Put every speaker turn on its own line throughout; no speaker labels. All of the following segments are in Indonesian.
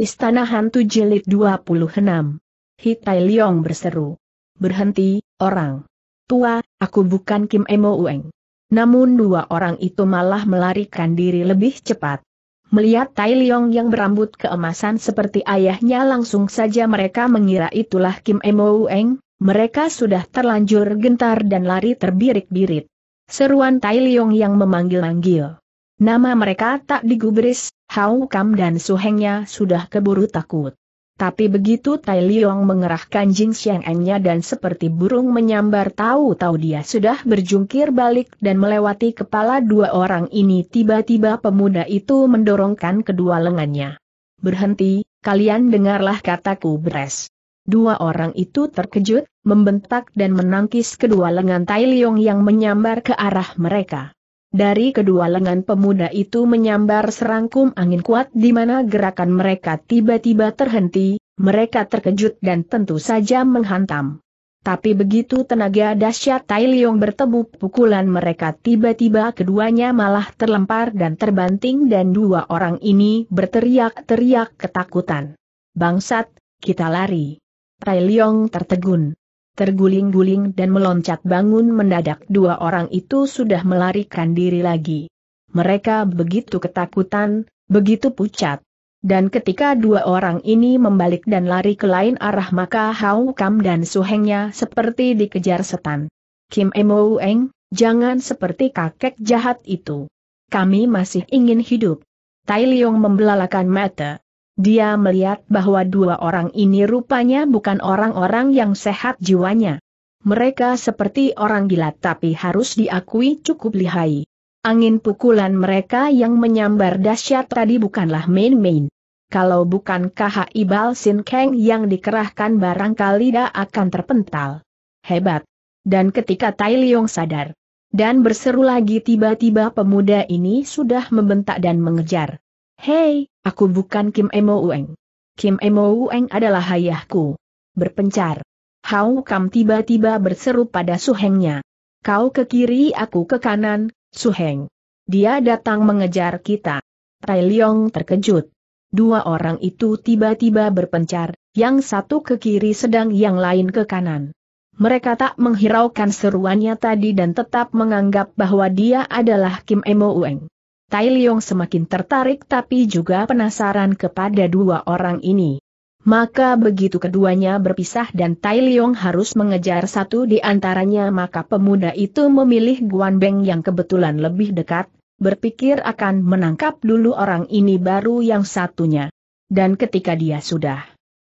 Istana Hantu Jilid 26. Hitai Liong berseru. Berhenti, orang. Tua, aku bukan Kim Emo Ueng. Namun dua orang itu malah melarikan diri lebih cepat. Melihat Tai Leong yang berambut keemasan seperti ayahnya langsung saja mereka mengira itulah Kim Emo Ueng, mereka sudah terlanjur gentar dan lari terbirik-birit. Seruan Tai Leong yang memanggil-manggil. Nama mereka tak digubris, Hau Kam dan Suhengnya sudah keburu takut. Tapi begitu Tai Liong mengerahkan Jing Engnya dan seperti burung menyambar tahu-tahu dia sudah berjungkir balik dan melewati kepala dua orang ini tiba-tiba pemuda itu mendorongkan kedua lengannya. Berhenti, kalian dengarlah kataku beres. Dua orang itu terkejut, membentak dan menangkis kedua lengan Tai Liong yang menyambar ke arah mereka. Dari kedua lengan pemuda itu menyambar serangkum angin kuat di mana gerakan mereka tiba-tiba terhenti, mereka terkejut dan tentu saja menghantam. Tapi begitu tenaga dahsyat Tai Leong bertemu pukulan mereka tiba-tiba keduanya malah terlempar dan terbanting dan dua orang ini berteriak-teriak ketakutan. Bangsat, kita lari. Tai Leong tertegun terguling-guling dan meloncat bangun mendadak dua orang itu sudah melarikan diri lagi. Mereka begitu ketakutan, begitu pucat. Dan ketika dua orang ini membalik dan lari ke lain arah maka Hau Kam dan Suhengnya seperti dikejar setan. Kim Emo Eng, jangan seperti kakek jahat itu. Kami masih ingin hidup. Tai Leong membelalakan mata. Dia melihat bahwa dua orang ini rupanya bukan orang-orang yang sehat jiwanya. Mereka seperti orang gila tapi harus diakui cukup lihai. Angin pukulan mereka yang menyambar dahsyat tadi bukanlah main-main. Kalau bukan KH Ibal Sin Kang yang dikerahkan barangkali dia akan terpental. Hebat. Dan ketika Tai Leong sadar, dan berseru lagi tiba-tiba pemuda ini sudah membentak dan mengejar. Hei, Aku bukan Kim Emo Ueng. Kim Emo Ueng adalah ayahku. Berpencar. Hau Kam tiba-tiba berseru pada Suhengnya. Kau ke kiri aku ke kanan, Suheng. Dia datang mengejar kita. Tai Leong terkejut. Dua orang itu tiba-tiba berpencar, yang satu ke kiri sedang yang lain ke kanan. Mereka tak menghiraukan seruannya tadi dan tetap menganggap bahwa dia adalah Kim Emo Ueng. Tai Liong semakin tertarik tapi juga penasaran kepada dua orang ini. Maka begitu keduanya berpisah dan Tai Liong harus mengejar satu di antaranya maka pemuda itu memilih Guan Beng yang kebetulan lebih dekat, berpikir akan menangkap dulu orang ini baru yang satunya. Dan ketika dia sudah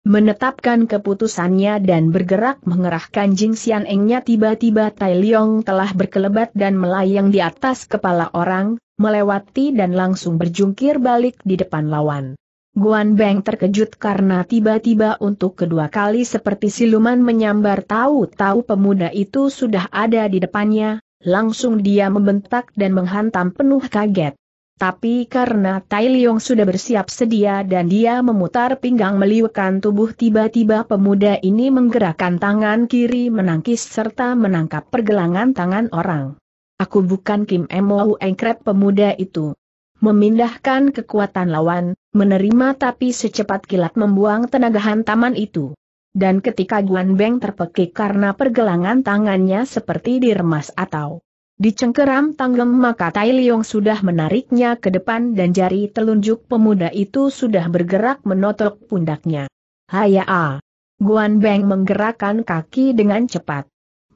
Menetapkan keputusannya dan bergerak mengerahkan Jing Xian Engnya tiba-tiba Tai Liong telah berkelebat dan melayang di atas kepala orang, melewati dan langsung berjungkir balik di depan lawan. Guan Beng terkejut karena tiba-tiba untuk kedua kali seperti siluman menyambar tahu-tahu pemuda itu sudah ada di depannya, langsung dia membentak dan menghantam penuh kaget. Tapi karena Tai Liong sudah bersiap sedia dan dia memutar pinggang meliukan tubuh tiba-tiba pemuda ini menggerakkan tangan kiri menangkis serta menangkap pergelangan tangan orang. Aku bukan Kim Emo Engkrep pemuda itu. Memindahkan kekuatan lawan, menerima tapi secepat kilat membuang tenaga hantaman itu. Dan ketika Guan Beng terpekik karena pergelangan tangannya seperti diremas atau Dicengkeram cengkeram maka Tai Liong sudah menariknya ke depan dan jari telunjuk pemuda itu sudah bergerak menotok pundaknya. A. Guan Beng menggerakkan kaki dengan cepat.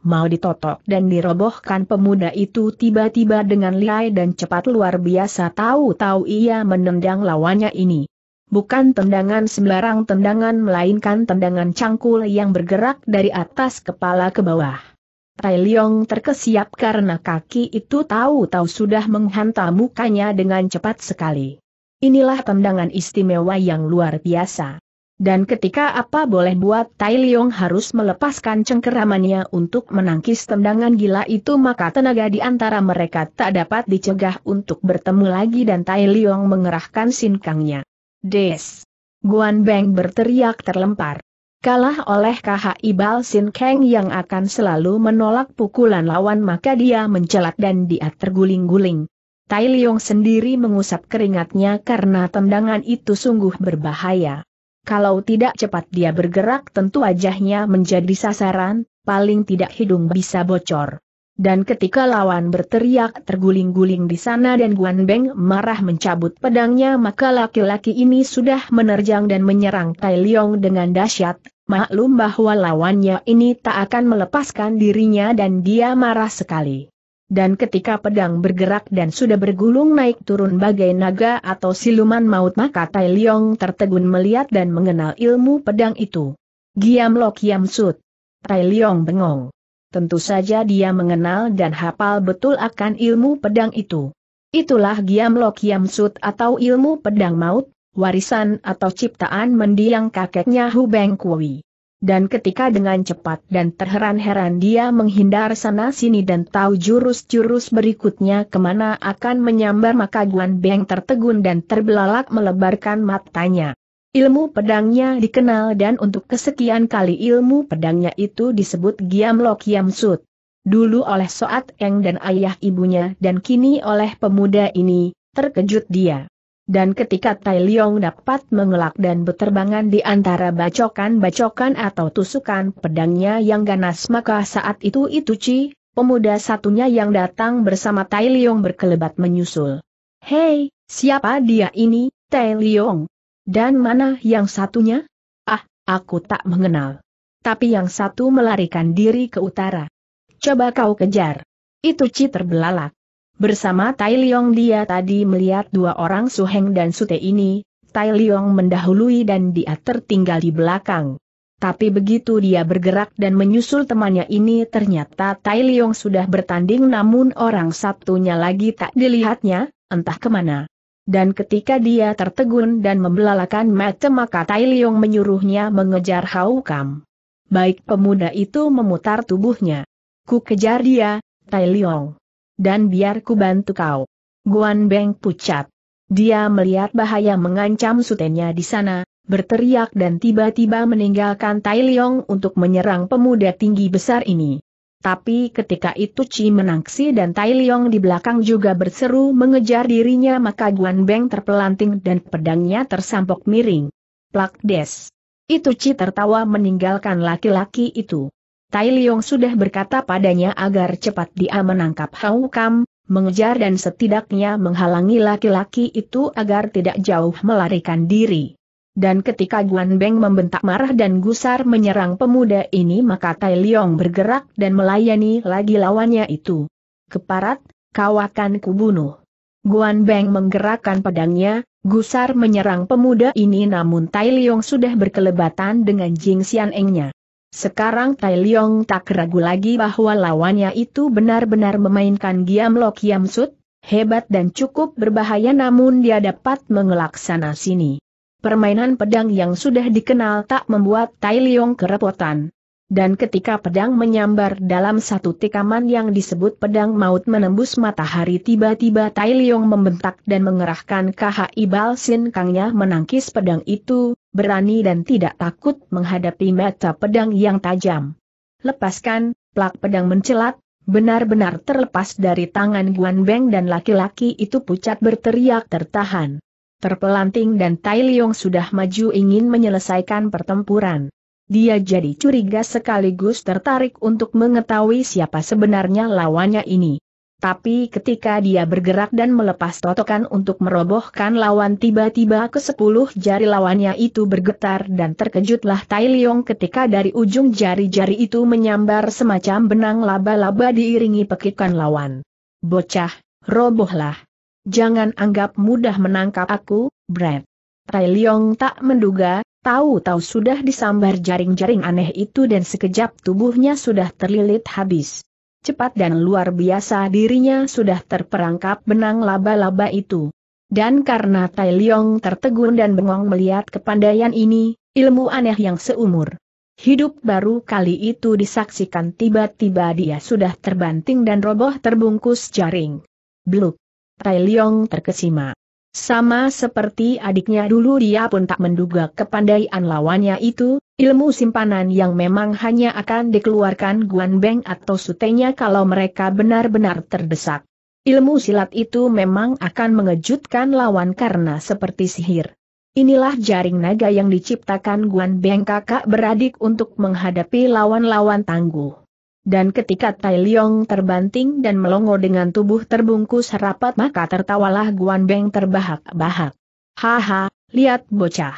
Mau ditotok dan dirobohkan pemuda itu tiba-tiba dengan lihai dan cepat luar biasa tahu-tahu ia menendang lawannya ini. Bukan tendangan sembarang tendangan melainkan tendangan cangkul yang bergerak dari atas kepala ke bawah. Tai Leong terkesiap karena kaki itu tahu-tahu sudah menghantam mukanya dengan cepat sekali. Inilah tendangan istimewa yang luar biasa. Dan ketika apa boleh buat Tai Leong harus melepaskan cengkeramannya untuk menangkis tendangan gila itu maka tenaga di antara mereka tak dapat dicegah untuk bertemu lagi dan Tai Leong mengerahkan sinkangnya. Des! Guan Beng berteriak terlempar kalah oleh KHI ibal Sin Kang yang akan selalu menolak pukulan lawan maka dia mencelat dan dia terguling-guling. Tai Leong sendiri mengusap keringatnya karena tendangan itu sungguh berbahaya. Kalau tidak cepat dia bergerak tentu wajahnya menjadi sasaran, paling tidak hidung bisa bocor. Dan ketika lawan berteriak terguling-guling di sana dan Guan Beng marah mencabut pedangnya maka laki-laki ini sudah menerjang dan menyerang Tai Leong dengan dahsyat, Maklum bahwa lawannya ini tak akan melepaskan dirinya dan dia marah sekali. Dan ketika pedang bergerak dan sudah bergulung naik turun bagai naga atau siluman maut maka Tai Leong tertegun melihat dan mengenal ilmu pedang itu. Giam lo kiam sut. Tai Leong bengong. Tentu saja dia mengenal dan hafal betul akan ilmu pedang itu. Itulah Giam Lo Kiam Sut atau ilmu pedang maut, warisan atau ciptaan mendiang kakeknya Hu Beng Kui. Dan ketika dengan cepat dan terheran-heran dia menghindar sana-sini dan tahu jurus-jurus berikutnya kemana akan menyambar maka Guan Beng tertegun dan terbelalak melebarkan matanya. Ilmu pedangnya dikenal dan untuk kesekian kali ilmu pedangnya itu disebut Giam Lok Yam Sut. Dulu oleh Soat Eng dan ayah ibunya dan kini oleh pemuda ini, terkejut dia. Dan ketika Tai Leong dapat mengelak dan berterbangan di antara bacokan-bacokan atau tusukan pedangnya yang ganas maka saat itu itu Ci, pemuda satunya yang datang bersama Tai Leong berkelebat menyusul. Hei, siapa dia ini, Tai Leong? Dan mana yang satunya? Ah, aku tak mengenal. Tapi yang satu melarikan diri ke utara. Coba kau kejar. Itu Ci terbelalak. Bersama Tai Liong dia tadi melihat dua orang Suheng dan Sute ini, Tai Liong mendahului dan dia tertinggal di belakang. Tapi begitu dia bergerak dan menyusul temannya ini ternyata Tai Liong sudah bertanding namun orang satunya lagi tak dilihatnya, entah kemana. Dan ketika dia tertegun dan membelalakan mata maka Tai Liong menyuruhnya mengejar Hau Kam. Baik pemuda itu memutar tubuhnya. Ku kejar dia, Tai Liong dan biar ku bantu kau. Guan Beng pucat. Dia melihat bahaya mengancam sutenya di sana, berteriak dan tiba-tiba meninggalkan Tai Leong untuk menyerang pemuda tinggi besar ini. Tapi ketika itu Chi Menangsi dan Tai Leong di belakang juga berseru mengejar dirinya maka Guan Beng terpelanting dan pedangnya tersampok miring. Plak des. Itu Chi tertawa meninggalkan laki-laki itu. Tai Liong sudah berkata padanya agar cepat dia menangkap Hau Kam, mengejar dan setidaknya menghalangi laki-laki itu agar tidak jauh melarikan diri. Dan ketika Guan Beng membentak marah dan gusar menyerang pemuda ini maka Tai Liong bergerak dan melayani lagi lawannya itu. Keparat, kau akan kubunuh. Guan Beng menggerakkan pedangnya, gusar menyerang pemuda ini namun Tai Liong sudah berkelebatan dengan Jing Xian Engnya. Sekarang Tai Leong tak ragu lagi bahwa lawannya itu benar-benar memainkan Giam Lok Yam Sut, hebat dan cukup berbahaya namun dia dapat mengelak sana sini. Permainan pedang yang sudah dikenal tak membuat Tai Leong kerepotan dan ketika pedang menyambar dalam satu tikaman yang disebut pedang maut menembus matahari tiba-tiba Tai Leong membentak dan mengerahkan KHI Sin Kangnya menangkis pedang itu, berani dan tidak takut menghadapi mata pedang yang tajam. Lepaskan, plak pedang mencelat, benar-benar terlepas dari tangan Guan Beng dan laki-laki itu pucat berteriak tertahan. Terpelanting dan Tai Leong sudah maju ingin menyelesaikan pertempuran. Dia jadi curiga sekaligus tertarik untuk mengetahui siapa sebenarnya lawannya ini. Tapi ketika dia bergerak dan melepas totokan untuk merobohkan lawan tiba-tiba ke sepuluh jari lawannya itu bergetar dan terkejutlah Tai Leong ketika dari ujung jari-jari itu menyambar semacam benang laba-laba diiringi pekikan lawan. Bocah, robohlah. Jangan anggap mudah menangkap aku, Brad. Tai Leong tak menduga, Tahu-tahu sudah disambar jaring-jaring aneh itu dan sekejap tubuhnya sudah terlilit habis. Cepat dan luar biasa dirinya sudah terperangkap benang laba-laba itu. Dan karena Tai Leong tertegun dan bengong melihat kepandaian ini, ilmu aneh yang seumur. Hidup baru kali itu disaksikan tiba-tiba dia sudah terbanting dan roboh terbungkus jaring. Bluk. Tai Leong terkesima. Sama seperti adiknya dulu dia pun tak menduga kepandaian lawannya itu, ilmu simpanan yang memang hanya akan dikeluarkan Guan Beng atau sutenya kalau mereka benar-benar terdesak. Ilmu silat itu memang akan mengejutkan lawan karena seperti sihir. Inilah jaring naga yang diciptakan Guan Beng kakak beradik untuk menghadapi lawan-lawan tangguh. Dan ketika Tai Liong terbanting dan melongo dengan tubuh terbungkus rapat maka tertawalah Guan Beng terbahak-bahak. Haha, lihat bocah.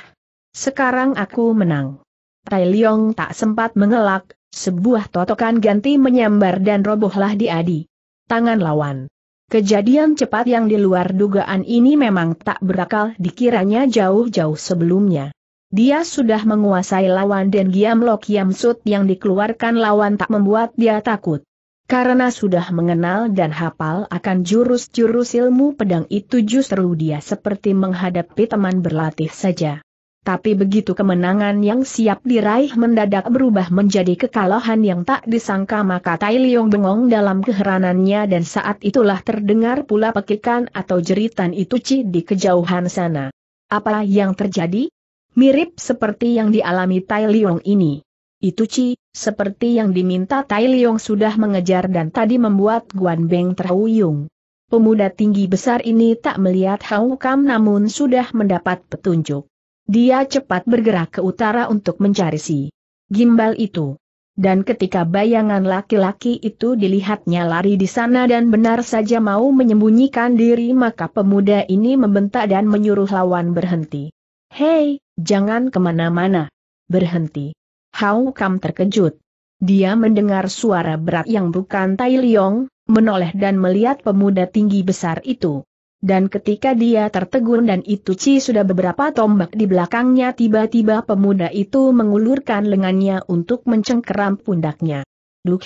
Sekarang aku menang. Tai Liong tak sempat mengelak, sebuah totokan ganti menyambar dan robohlah di adi. Tangan lawan. Kejadian cepat yang di luar dugaan ini memang tak berakal dikiranya jauh-jauh sebelumnya. Dia sudah menguasai lawan dan Giam Lo Kiam Sut yang dikeluarkan lawan tak membuat dia takut. Karena sudah mengenal dan hafal akan jurus-jurus ilmu pedang itu justru dia seperti menghadapi teman berlatih saja. Tapi begitu kemenangan yang siap diraih mendadak berubah menjadi kekalahan yang tak disangka maka Tai Liong bengong dalam keheranannya dan saat itulah terdengar pula pekikan atau jeritan itu ci di kejauhan sana. Apa yang terjadi? Mirip seperti yang dialami Tai Liong ini. Itu Ci, seperti yang diminta Tai Liong sudah mengejar dan tadi membuat Guan Beng terhuyung. Pemuda tinggi besar ini tak melihat Hau Kam namun sudah mendapat petunjuk. Dia cepat bergerak ke utara untuk mencari si gimbal itu. Dan ketika bayangan laki-laki itu dilihatnya lari di sana dan benar saja mau menyembunyikan diri maka pemuda ini membentak dan menyuruh lawan berhenti. Hei, Jangan kemana-mana. Berhenti. Hau Kam terkejut. Dia mendengar suara berat yang bukan Tai Liong, menoleh dan melihat pemuda tinggi besar itu. Dan ketika dia tertegun dan itu Ci sudah beberapa tombak di belakangnya tiba-tiba pemuda itu mengulurkan lengannya untuk mencengkeram pundaknya. Duk!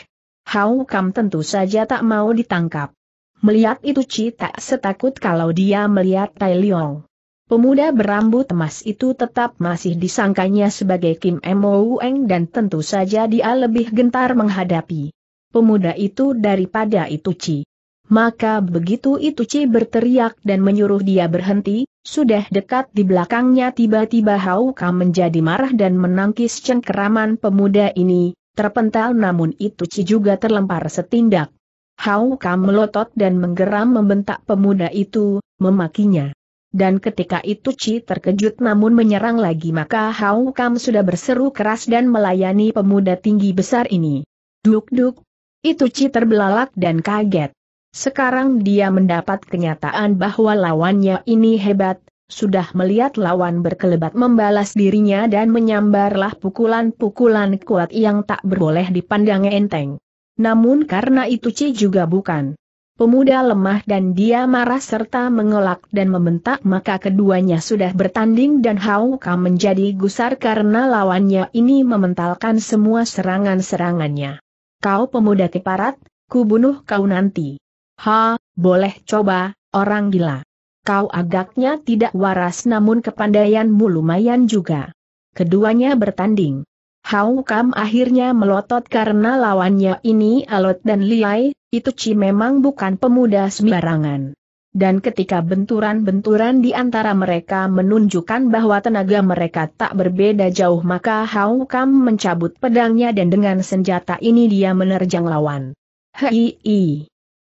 Hau Kam tentu saja tak mau ditangkap. Melihat itu Ci tak setakut kalau dia melihat Tai Liong. Pemuda berambut emas itu tetap masih disangkanya sebagai Kim Mo Eng dan tentu saja dia lebih gentar menghadapi pemuda itu daripada Ituci. Maka begitu Ituci berteriak dan menyuruh dia berhenti, sudah dekat di belakangnya tiba-tiba Hauka menjadi marah dan menangkis cengkeraman pemuda ini, terpental namun Ituci juga terlempar setindak. Hauka melotot dan menggeram membentak pemuda itu, memakinya. Dan ketika itu Ci terkejut namun menyerang lagi maka Hau Kam sudah berseru keras dan melayani pemuda tinggi besar ini. Duk-duk. Itu Ci terbelalak dan kaget. Sekarang dia mendapat kenyataan bahwa lawannya ini hebat, sudah melihat lawan berkelebat membalas dirinya dan menyambarlah pukulan-pukulan kuat yang tak berboleh dipandang enteng. Namun karena itu Ci juga bukan Pemuda lemah dan dia marah serta mengelak dan membentak maka keduanya sudah bertanding dan Ka menjadi gusar karena lawannya ini mementalkan semua serangan-serangannya. Kau pemuda keparat, ku bunuh kau nanti. Ha, boleh coba, orang gila. Kau agaknya tidak waras namun kepandaianmu lumayan juga. Keduanya bertanding. Hau Kam akhirnya melotot karena lawannya ini alot dan liai, itu Ci memang bukan pemuda sembarangan. Dan ketika benturan-benturan di antara mereka menunjukkan bahwa tenaga mereka tak berbeda jauh maka Hau Kam mencabut pedangnya dan dengan senjata ini dia menerjang lawan. Hei,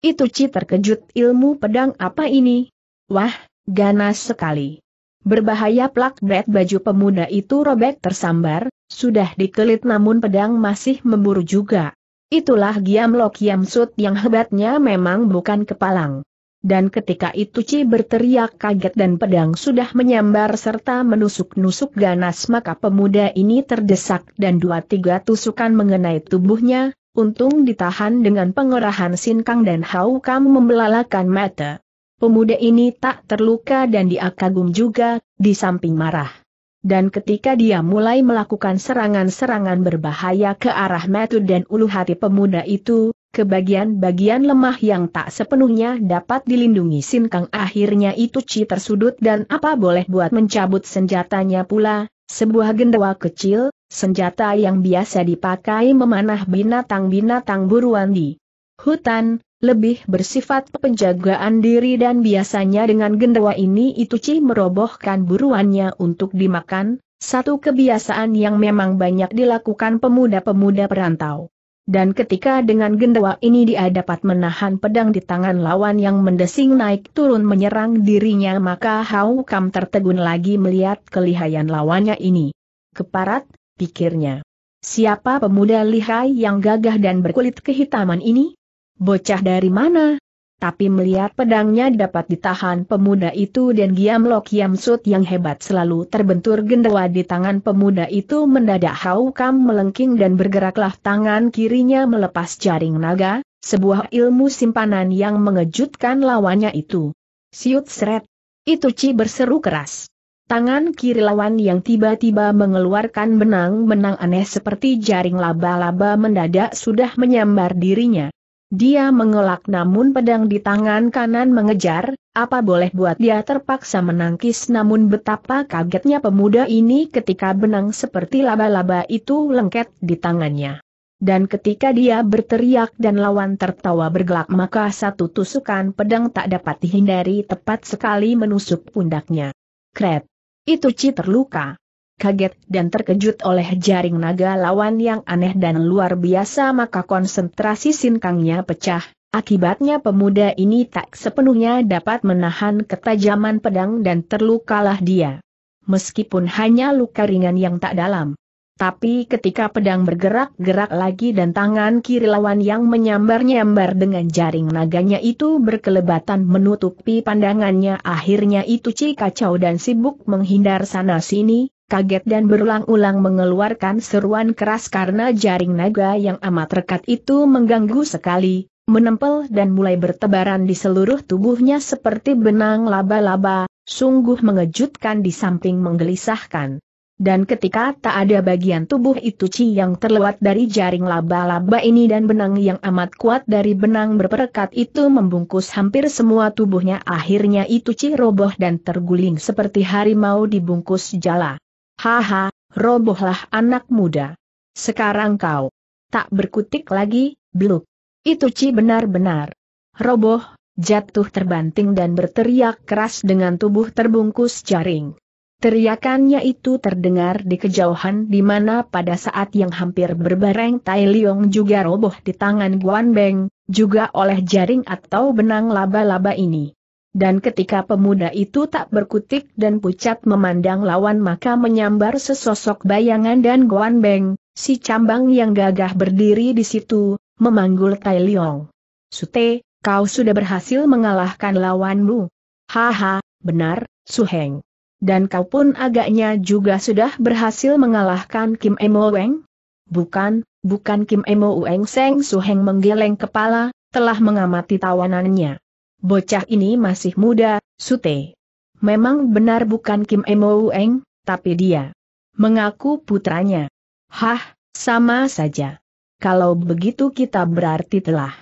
itu Ci terkejut ilmu pedang apa ini? Wah, ganas sekali. Berbahaya plak bret baju pemuda itu robek tersambar, sudah dikelit namun pedang masih memburu juga. Itulah Giam Lok Sut yang hebatnya memang bukan kepalang. Dan ketika itu Ci berteriak kaget dan pedang sudah menyambar serta menusuk-nusuk ganas maka pemuda ini terdesak dan dua tiga tusukan mengenai tubuhnya, untung ditahan dengan pengerahan sinkang dan hau kamu membelalakan mata. Pemuda ini tak terluka dan dia kagum juga, di samping marah. Dan ketika dia mulai melakukan serangan-serangan berbahaya ke arah Metu dan ulu hati pemuda itu, kebagian-bagian lemah yang tak sepenuhnya dapat dilindungi Sinkang akhirnya itu Ci tersudut dan apa boleh buat mencabut senjatanya pula, sebuah gendawa kecil, senjata yang biasa dipakai memanah binatang-binatang buruan di hutan, lebih bersifat penjagaan diri dan biasanya dengan gendawa ini itu Ci merobohkan buruannya untuk dimakan, satu kebiasaan yang memang banyak dilakukan pemuda-pemuda perantau. Dan ketika dengan gendawa ini dia dapat menahan pedang di tangan lawan yang mendesing naik turun menyerang dirinya maka Hau Kam tertegun lagi melihat kelihayan lawannya ini. Keparat, pikirnya. Siapa pemuda lihai yang gagah dan berkulit kehitaman ini? Bocah dari mana? Tapi melihat pedangnya dapat ditahan pemuda itu dan Giam lok Kiam Sut yang hebat selalu terbentur gendawa di tangan pemuda itu mendadak Hau Kam melengking dan bergeraklah tangan kirinya melepas jaring naga, sebuah ilmu simpanan yang mengejutkan lawannya itu. Siut seret. Itu Ci berseru keras. Tangan kiri lawan yang tiba-tiba mengeluarkan benang-benang aneh seperti jaring laba-laba mendadak sudah menyambar dirinya. Dia mengelak namun pedang di tangan kanan mengejar, apa boleh buat dia terpaksa menangkis namun betapa kagetnya pemuda ini ketika benang seperti laba-laba itu lengket di tangannya. Dan ketika dia berteriak dan lawan tertawa bergelak maka satu tusukan pedang tak dapat dihindari tepat sekali menusuk pundaknya. Kret! Itu Ci terluka kaget dan terkejut oleh jaring naga lawan yang aneh dan luar biasa maka konsentrasi sinkangnya pecah. Akibatnya pemuda ini tak sepenuhnya dapat menahan ketajaman pedang dan terlukalah dia. Meskipun hanya luka ringan yang tak dalam. Tapi ketika pedang bergerak-gerak lagi dan tangan kiri lawan yang menyambar-nyambar dengan jaring naganya itu berkelebatan menutupi pandangannya akhirnya itu cikacau dan sibuk menghindar sana-sini, kaget dan berulang-ulang mengeluarkan seruan keras karena jaring naga yang amat rekat itu mengganggu sekali, menempel dan mulai bertebaran di seluruh tubuhnya seperti benang laba-laba, sungguh mengejutkan di samping menggelisahkan. Dan ketika tak ada bagian tubuh itu Ci yang terlewat dari jaring laba-laba ini dan benang yang amat kuat dari benang berperekat itu membungkus hampir semua tubuhnya akhirnya itu Ci roboh dan terguling seperti harimau dibungkus jala. Haha, robohlah anak muda. Sekarang kau tak berkutik lagi, bluk. Itu Ci benar-benar roboh, jatuh terbanting dan berteriak keras dengan tubuh terbungkus jaring. Teriakannya itu terdengar di kejauhan di mana pada saat yang hampir berbareng Tai Liong juga roboh di tangan Guan Beng, juga oleh jaring atau benang laba-laba ini. Dan ketika pemuda itu tak berkutik dan pucat memandang lawan maka menyambar sesosok bayangan dan Guan Beng, si cambang yang gagah berdiri di situ, memanggul Tai Liong. Sute, kau sudah berhasil mengalahkan lawanmu. Haha, benar, Su Heng. Dan kau pun agaknya juga sudah berhasil mengalahkan Kim Emo Weng? Bukan, bukan Kim Emo Weng Seng Heng menggeleng kepala, telah mengamati tawanannya. Bocah ini masih muda, Sute. Memang benar bukan Kim Emo Eng, tapi dia mengaku putranya. Hah, sama saja. Kalau begitu kita berarti telah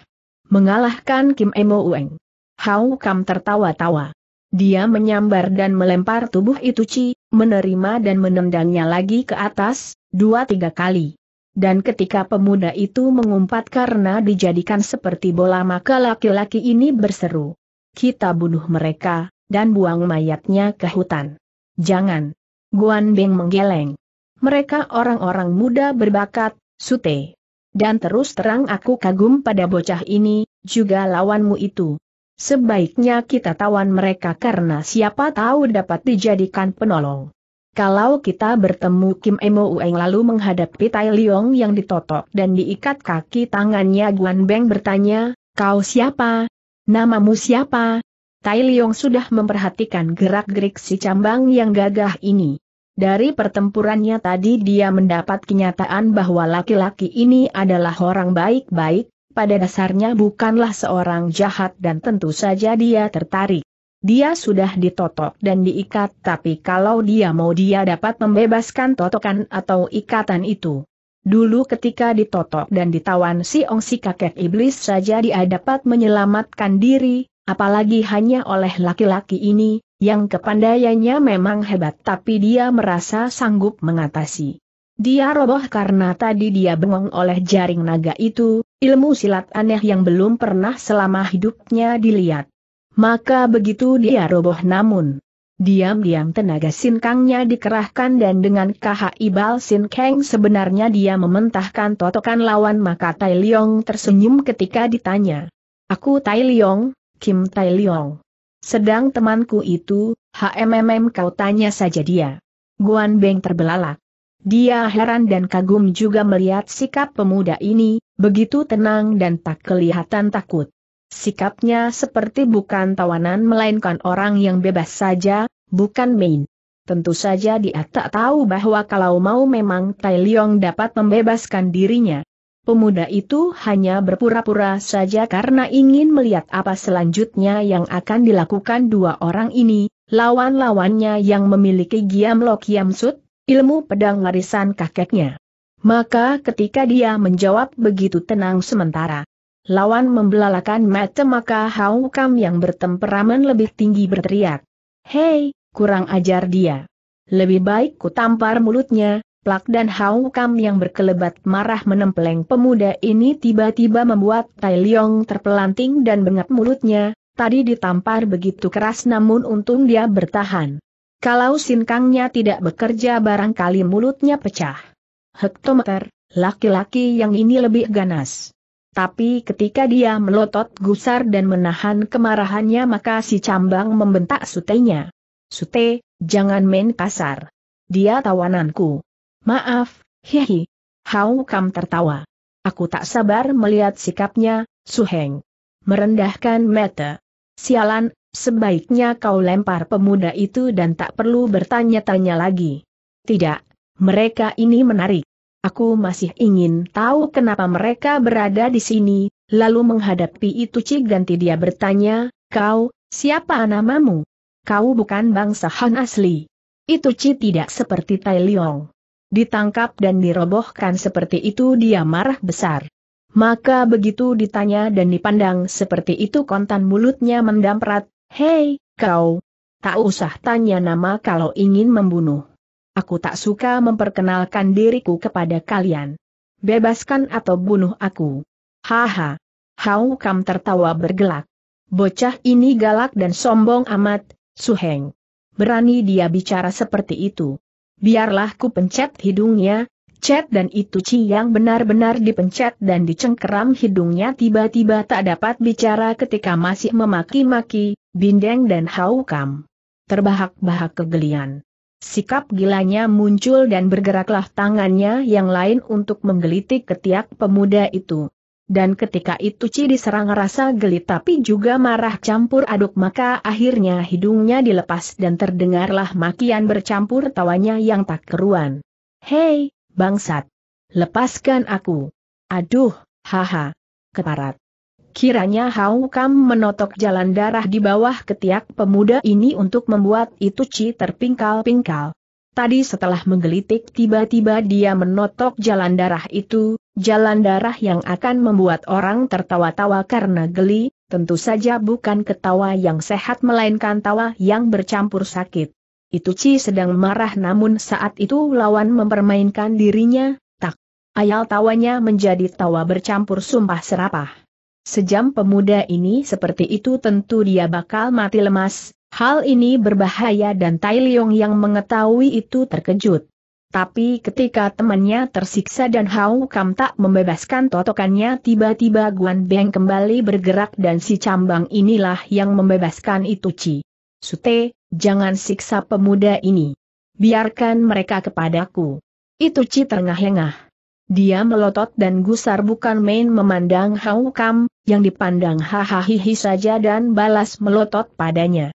mengalahkan Kim Emo Ueng. Hau Kam tertawa-tawa. Dia menyambar dan melempar tubuh itu Ci, menerima dan menendangnya lagi ke atas, dua tiga kali. Dan ketika pemuda itu mengumpat karena dijadikan seperti bola maka laki-laki ini berseru. Kita bunuh mereka, dan buang mayatnya ke hutan. Jangan. Guan Beng menggeleng. Mereka orang-orang muda berbakat, sute. Dan terus terang aku kagum pada bocah ini, juga lawanmu itu. Sebaiknya kita tawan mereka karena siapa tahu dapat dijadikan penolong. Kalau kita bertemu Kim Emo Ueng lalu menghadapi Tai Liong yang ditotok dan diikat kaki tangannya Guan Beng bertanya, kau siapa? Namamu siapa? Tai Liong sudah memperhatikan gerak-gerik si cambang yang gagah ini. Dari pertempurannya tadi dia mendapat kenyataan bahwa laki-laki ini adalah orang baik-baik, pada dasarnya bukanlah seorang jahat dan tentu saja dia tertarik. Dia sudah ditotok dan diikat tapi kalau dia mau dia dapat membebaskan totokan atau ikatan itu. Dulu ketika ditotok dan ditawan si ongsi kakek iblis saja dia dapat menyelamatkan diri, apalagi hanya oleh laki-laki ini, yang kepandaiannya memang hebat tapi dia merasa sanggup mengatasi. Dia roboh karena tadi dia bengong oleh jaring naga itu, ilmu silat aneh yang belum pernah selama hidupnya dilihat. Maka begitu dia roboh namun. Diam-diam tenaga sinkangnya dikerahkan dan dengan KHI Sin Sinkang sebenarnya dia mementahkan totokan lawan maka Tai Leong tersenyum ketika ditanya. Aku Tai Leong, Kim Tai Leong. Sedang temanku itu, HMMM kau tanya saja dia. Guan Beng terbelalak. Dia heran dan kagum juga melihat sikap pemuda ini, begitu tenang dan tak kelihatan takut. Sikapnya seperti bukan tawanan melainkan orang yang bebas saja, bukan main. Tentu saja dia tak tahu bahwa kalau mau memang Tai Leong dapat membebaskan dirinya. Pemuda itu hanya berpura-pura saja karena ingin melihat apa selanjutnya yang akan dilakukan dua orang ini, lawan-lawannya yang memiliki Giam Lok Kiam Sut, ilmu pedang warisan kakeknya. Maka ketika dia menjawab begitu tenang sementara, Lawan membelalakan mata maka Hau yang bertemperamen lebih tinggi berteriak. Hei, kurang ajar dia. Lebih baik kutampar mulutnya, plak dan Hau yang berkelebat marah menempeleng pemuda ini tiba-tiba membuat Tai Leong terpelanting dan bengap mulutnya, tadi ditampar begitu keras namun untung dia bertahan. Kalau sinkangnya tidak bekerja barangkali mulutnya pecah. Hektometer, laki-laki yang ini lebih ganas. Tapi ketika dia melotot gusar dan menahan kemarahannya maka si cambang membentak sutenya. Sute, jangan main kasar. Dia tawananku. Maaf, hihi. Hau kam tertawa. Aku tak sabar melihat sikapnya, Suheng. Merendahkan mata. Sialan, sebaiknya kau lempar pemuda itu dan tak perlu bertanya-tanya lagi. Tidak, mereka ini menarik. Aku masih ingin tahu kenapa mereka berada di sini, lalu menghadapi itu Cik Ganti dia bertanya, kau, siapa namamu? Kau bukan bangsa Han asli. Itu Ci tidak seperti Tai Liong. Ditangkap dan dirobohkan seperti itu dia marah besar. Maka begitu ditanya dan dipandang seperti itu kontan mulutnya mendamprat, Hei, kau, tak usah tanya nama kalau ingin membunuh. Aku tak suka memperkenalkan diriku kepada kalian. Bebaskan atau bunuh aku. Haha. Hau Kam tertawa bergelak. Bocah ini galak dan sombong amat, Suheng. Berani dia bicara seperti itu. Biarlah ku pencet hidungnya, cet dan itu Ci yang benar-benar dipencet dan dicengkeram hidungnya tiba-tiba tak dapat bicara ketika masih memaki-maki, Bindeng dan Hau Kam. Terbahak-bahak kegelian. Sikap gilanya muncul dan bergeraklah tangannya yang lain untuk menggelitik ketiak pemuda itu. Dan ketika itu Ci diserang rasa geli tapi juga marah campur aduk maka akhirnya hidungnya dilepas dan terdengarlah makian bercampur tawanya yang tak keruan. Hei, bangsat! Lepaskan aku! Aduh, haha! Keparat! Kiranya Hau Kam menotok jalan darah di bawah ketiak pemuda ini untuk membuat itu Ci terpingkal-pingkal. Tadi setelah menggelitik tiba-tiba dia menotok jalan darah itu, jalan darah yang akan membuat orang tertawa-tawa karena geli, tentu saja bukan ketawa yang sehat melainkan tawa yang bercampur sakit. Itu Ci sedang marah namun saat itu lawan mempermainkan dirinya, tak. Ayal tawanya menjadi tawa bercampur sumpah serapah. Sejam pemuda ini seperti itu tentu dia bakal mati lemas, hal ini berbahaya dan Tai Leong yang mengetahui itu terkejut. Tapi ketika temannya tersiksa dan Hau Kam tak membebaskan totokannya tiba-tiba Guan Beng kembali bergerak dan si cambang inilah yang membebaskan itu Ci. Sute, jangan siksa pemuda ini. Biarkan mereka kepadaku. Itu Ci terengah-engah. Dia melotot dan gusar bukan main memandang Hau Kam, yang dipandang hahaha saja dan balas melotot padanya.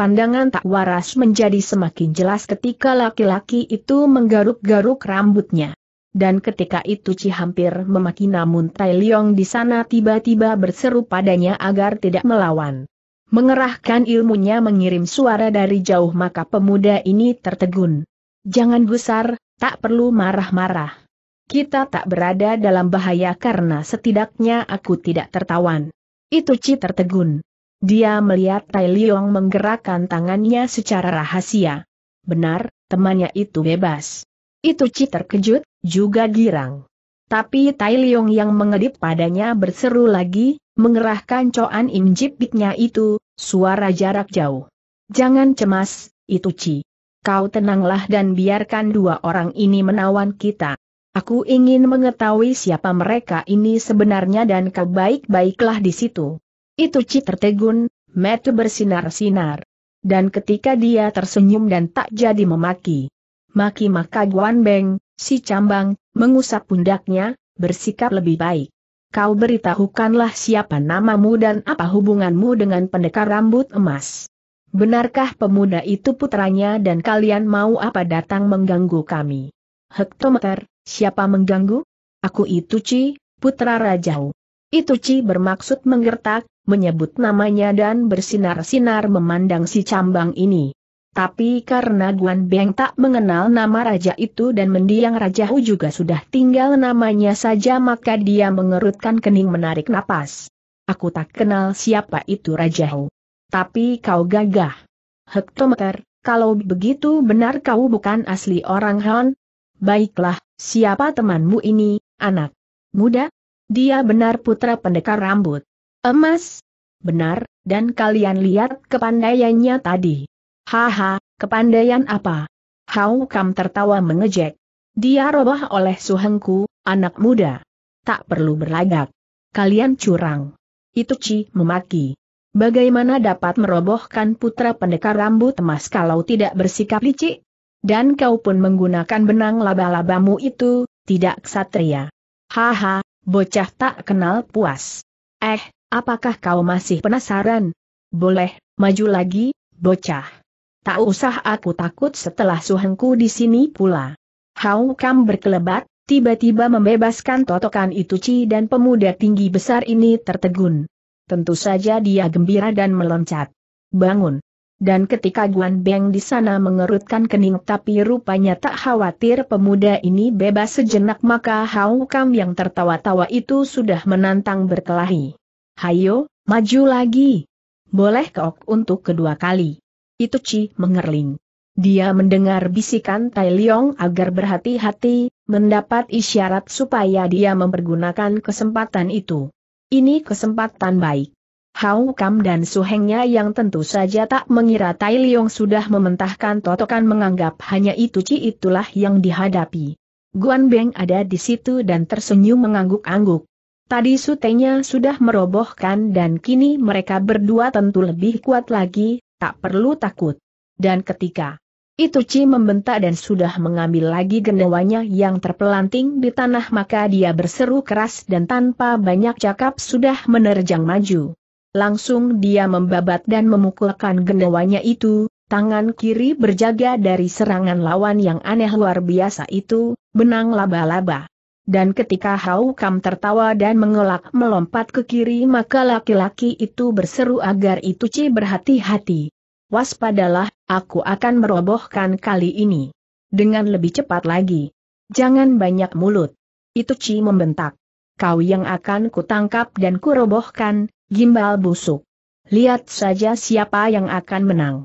Pandangan tak waras menjadi semakin jelas ketika laki-laki itu menggaruk-garuk rambutnya. Dan ketika itu Ci hampir memaki namun Tai Leong di sana tiba-tiba berseru padanya agar tidak melawan. Mengerahkan ilmunya mengirim suara dari jauh maka pemuda ini tertegun. Jangan gusar, tak perlu marah-marah. Kita tak berada dalam bahaya karena setidaknya aku tidak tertawan. Itu Ci tertegun. Dia melihat Tai Liong menggerakkan tangannya secara rahasia. Benar, temannya itu bebas. Itu Ci terkejut, juga girang. Tapi Tai Liong yang mengedip padanya berseru lagi, mengerahkan coan imjibitnya itu, suara jarak jauh. Jangan cemas, itu Ci. Kau tenanglah dan biarkan dua orang ini menawan kita. Aku ingin mengetahui siapa mereka ini sebenarnya dan kau baik-baiklah di situ. Itu Ci tertegun, metu bersinar-sinar. Dan ketika dia tersenyum dan tak jadi memaki. Maki maka Guan Beng, si cambang, mengusap pundaknya, bersikap lebih baik. Kau beritahukanlah siapa namamu dan apa hubunganmu dengan pendekar rambut emas. Benarkah pemuda itu putranya dan kalian mau apa datang mengganggu kami? Hektometer, Siapa mengganggu? Aku itu Ci, putra Raja Itu Ci bermaksud menggertak, menyebut namanya dan bersinar-sinar memandang si cambang ini. Tapi karena Guan Beng tak mengenal nama raja itu dan mendiang raja Hu juga sudah tinggal namanya saja maka dia mengerutkan kening menarik napas. Aku tak kenal siapa itu raja Hu. Tapi kau gagah. Hektometer, kalau begitu benar kau bukan asli orang Han? Baiklah, Siapa temanmu ini, anak? Muda? Dia benar putra pendekar rambut. Emas? Benar, dan kalian lihat kepandaiannya tadi. Haha, kepandaian apa? Hau Kam tertawa mengejek. Dia robah oleh suhengku, anak muda. Tak perlu berlagak. Kalian curang. Itu Ci memaki. Bagaimana dapat merobohkan putra pendekar rambut emas kalau tidak bersikap licik? Dan kau pun menggunakan benang laba-labamu itu, tidak ksatria. Haha, bocah tak kenal puas. Eh, apakah kau masih penasaran? Boleh, maju lagi, bocah. Tak usah aku takut setelah suhengku di sini pula. Hau kam berkelebat, tiba-tiba membebaskan totokan itu Ci dan pemuda tinggi besar ini tertegun. Tentu saja dia gembira dan meloncat. Bangun, dan ketika Guan Beng di sana mengerutkan kening tapi rupanya tak khawatir pemuda ini bebas sejenak maka Hau Kam yang tertawa-tawa itu sudah menantang berkelahi. Hayo, maju lagi. Boleh keok untuk kedua kali. Itu Ci mengerling. Dia mendengar bisikan Tai Leong agar berhati-hati, mendapat isyarat supaya dia mempergunakan kesempatan itu. Ini kesempatan baik. Hau Kam dan Suhengnya yang tentu saja tak mengira Tai Liong sudah mementahkan totokan menganggap hanya itu ci itulah yang dihadapi. Guan Beng ada di situ dan tersenyum mengangguk-angguk. Tadi sutenya sudah merobohkan dan kini mereka berdua tentu lebih kuat lagi, tak perlu takut. Dan ketika itu Ci membentak dan sudah mengambil lagi gendawanya yang terpelanting di tanah maka dia berseru keras dan tanpa banyak cakap sudah menerjang maju. Langsung dia membabat dan memukulkan gendawanya itu, tangan kiri berjaga dari serangan lawan yang aneh luar biasa itu, benang laba-laba. Dan ketika Hau Kam tertawa dan mengelak melompat ke kiri maka laki-laki itu berseru agar Itu Ci berhati-hati. Waspadalah, aku akan merobohkan kali ini. Dengan lebih cepat lagi. Jangan banyak mulut. Itu Ci membentak. Kau yang akan kutangkap dan kurobohkan, Gimbal busuk. Lihat saja siapa yang akan menang.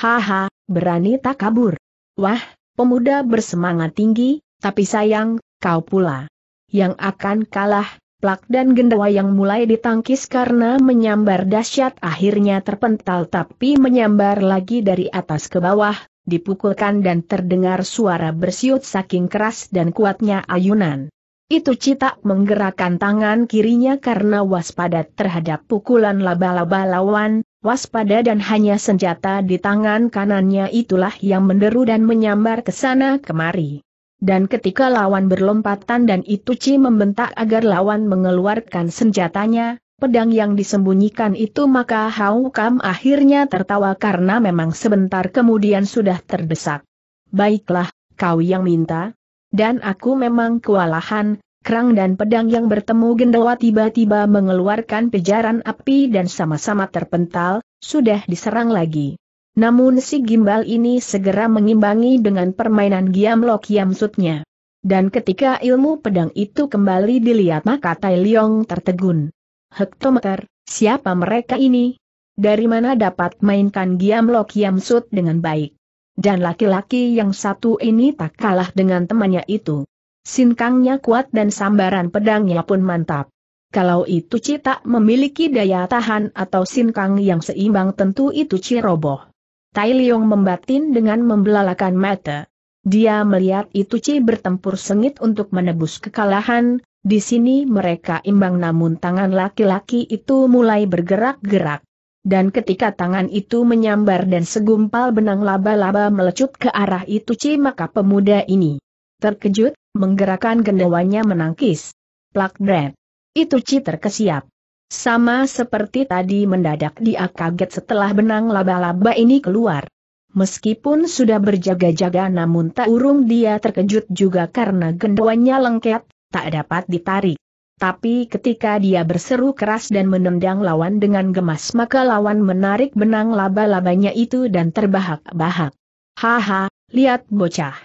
Haha, berani tak kabur. Wah, pemuda bersemangat tinggi, tapi sayang, kau pula. Yang akan kalah, plak dan gendawa yang mulai ditangkis karena menyambar dahsyat akhirnya terpental tapi menyambar lagi dari atas ke bawah, dipukulkan dan terdengar suara bersiut saking keras dan kuatnya ayunan. Itu citak menggerakkan tangan kirinya karena waspada terhadap pukulan laba-laba lawan, waspada dan hanya senjata di tangan kanannya itulah yang menderu dan menyambar ke sana kemari. Dan ketika lawan berlompatan dan Itu Ci membentak agar lawan mengeluarkan senjatanya, pedang yang disembunyikan itu maka Hau Kam akhirnya tertawa karena memang sebentar kemudian sudah terdesak. Baiklah, kau yang minta, dan aku memang kewalahan, kerang dan pedang yang bertemu gendawa tiba-tiba mengeluarkan pejaran api dan sama-sama terpental, sudah diserang lagi. Namun si gimbal ini segera mengimbangi dengan permainan giam lo kiam sutnya. Dan ketika ilmu pedang itu kembali dilihat maka Tai Leong tertegun. Hektometer, siapa mereka ini? Dari mana dapat mainkan giam lo kiam sut dengan baik? Dan laki-laki yang satu ini tak kalah dengan temannya itu. Sinkangnya kuat dan sambaran pedangnya pun mantap. Kalau itu Cita memiliki daya tahan atau sinkang yang seimbang tentu itu Ciroboh. Tai Leong membatin dengan membelalakan mata. Dia melihat itu Ci bertempur sengit untuk menebus kekalahan, di sini mereka imbang namun tangan laki-laki itu mulai bergerak-gerak dan ketika tangan itu menyambar dan segumpal benang laba-laba melecut ke arah itu, maka pemuda ini terkejut, menggerakkan gendawanya menangkis. Plak itu Ci terkesiap. Sama seperti tadi mendadak dia kaget setelah benang laba-laba ini keluar. Meskipun sudah berjaga-jaga namun tak urung dia terkejut juga karena gendawanya lengket, tak dapat ditarik. Tapi ketika dia berseru keras dan menendang lawan dengan gemas maka lawan menarik benang laba-labanya itu dan terbahak-bahak. Haha, lihat bocah.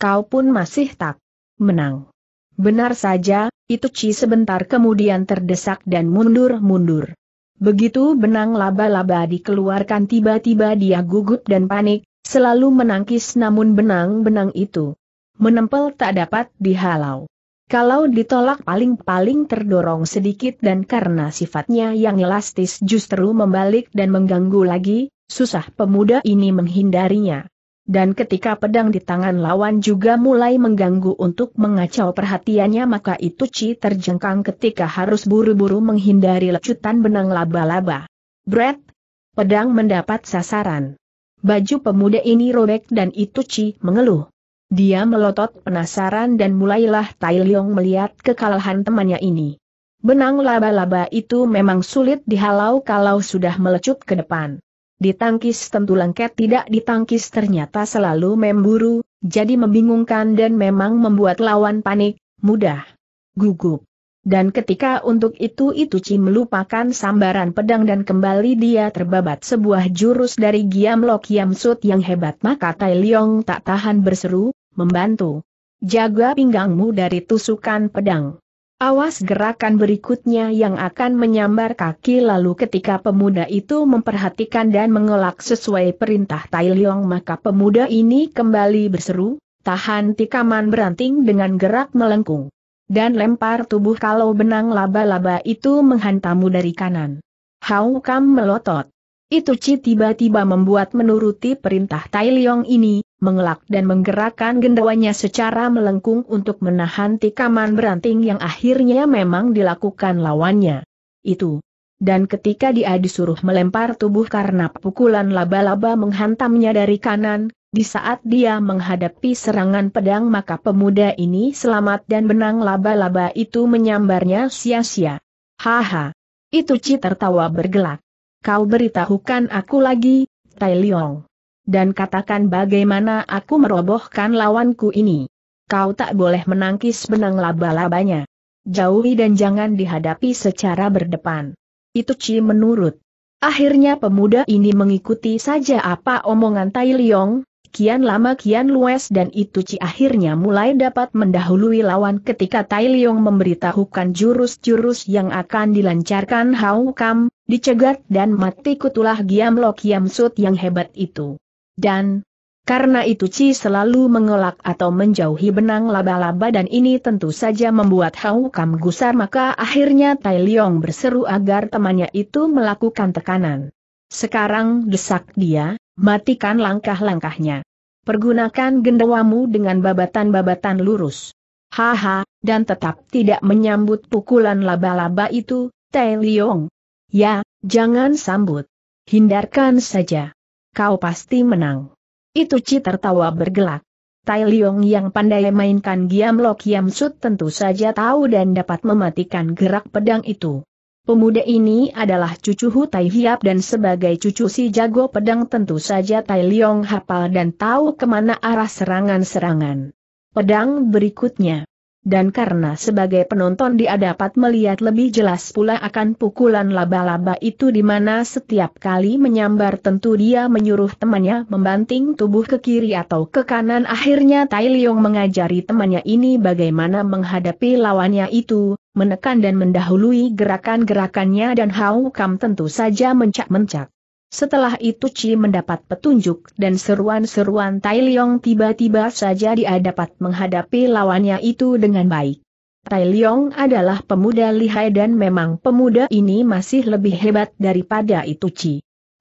Kau pun masih tak menang. Benar saja, itu Ci sebentar kemudian terdesak dan mundur-mundur. Begitu benang laba-laba dikeluarkan tiba-tiba dia gugup dan panik, selalu menangkis namun benang-benang itu menempel tak dapat dihalau. Kalau ditolak paling-paling terdorong sedikit dan karena sifatnya yang elastis justru membalik dan mengganggu lagi, susah pemuda ini menghindarinya. Dan ketika pedang di tangan lawan juga mulai mengganggu untuk mengacau perhatiannya maka itu Ci terjengkang ketika harus buru-buru menghindari lecutan benang laba-laba. Brett, pedang mendapat sasaran. Baju pemuda ini robek dan itu Ci mengeluh. Dia melotot penasaran dan mulailah Tai Leong melihat kekalahan temannya ini. Benang laba-laba itu memang sulit dihalau kalau sudah melecut ke depan. Ditangkis tentu lengket tidak ditangkis ternyata selalu memburu, jadi membingungkan dan memang membuat lawan panik, mudah, gugup. Dan ketika untuk itu Ituci melupakan sambaran pedang dan kembali dia terbabat sebuah jurus dari Giam Lok Yam Sut yang hebat maka Tai Leong tak tahan berseru, membantu. Jaga pinggangmu dari tusukan pedang. Awas gerakan berikutnya yang akan menyambar kaki lalu ketika pemuda itu memperhatikan dan mengelak sesuai perintah Tai Leong maka pemuda ini kembali berseru, tahan tikaman beranting dengan gerak melengkung. Dan lempar tubuh kalau benang laba-laba itu menghantamu dari kanan. Hau Kam melotot. Itu Ci tiba-tiba membuat menuruti perintah Tai Leong ini, mengelak dan menggerakkan gendawanya secara melengkung untuk menahan tikaman beranting yang akhirnya memang dilakukan lawannya. Itu. Dan ketika dia disuruh melempar tubuh karena pukulan laba-laba menghantamnya dari kanan, di saat dia menghadapi serangan pedang maka pemuda ini selamat dan benang laba-laba itu menyambarnya sia-sia. Haha. Itu Ci tertawa bergelak kau beritahukan aku lagi, Tai Liong. Dan katakan bagaimana aku merobohkan lawanku ini. Kau tak boleh menangkis benang laba-labanya. Jauhi dan jangan dihadapi secara berdepan. Itu Ci menurut. Akhirnya pemuda ini mengikuti saja apa omongan Tai Liong, Kian lama kian luas dan itu Ci akhirnya mulai dapat mendahului lawan ketika Tai Leong memberitahukan jurus-jurus yang akan dilancarkan Hau Kam, dicegat dan mati kutulah Giam Lo Kiam Sut yang hebat itu. Dan, karena itu Ci selalu mengelak atau menjauhi benang laba-laba dan ini tentu saja membuat Hau Kam gusar maka akhirnya Tai Leong berseru agar temannya itu melakukan tekanan. Sekarang desak dia, Matikan langkah-langkahnya. Pergunakan gendawamu dengan babatan-babatan lurus. Haha, dan tetap tidak menyambut pukulan laba-laba itu, Tai Liong. Ya, jangan sambut. Hindarkan saja. Kau pasti menang. Itu Ci tertawa bergelak. Tai Liong yang pandai mainkan Giam Lok Yam Sut tentu saja tahu dan dapat mematikan gerak pedang itu. Pemuda ini adalah cucu Hu Tai Hiap dan sebagai cucu si jago pedang tentu saja Tai Liong hafal dan tahu kemana arah serangan-serangan pedang berikutnya. Dan karena sebagai penonton dia dapat melihat lebih jelas pula akan pukulan laba-laba itu di mana setiap kali menyambar tentu dia menyuruh temannya membanting tubuh ke kiri atau ke kanan akhirnya Tai Liong mengajari temannya ini bagaimana menghadapi lawannya itu, menekan dan mendahului gerakan-gerakannya dan Hau Kam tentu saja mencak-mencak. Setelah itu Chi mendapat petunjuk dan seruan-seruan Tai Leong tiba-tiba saja dia dapat menghadapi lawannya itu dengan baik. Tai Leong adalah pemuda lihai dan memang pemuda ini masih lebih hebat daripada itu Chi.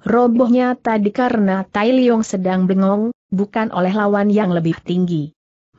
Robohnya tadi karena Tai Leong sedang bengong, bukan oleh lawan yang lebih tinggi.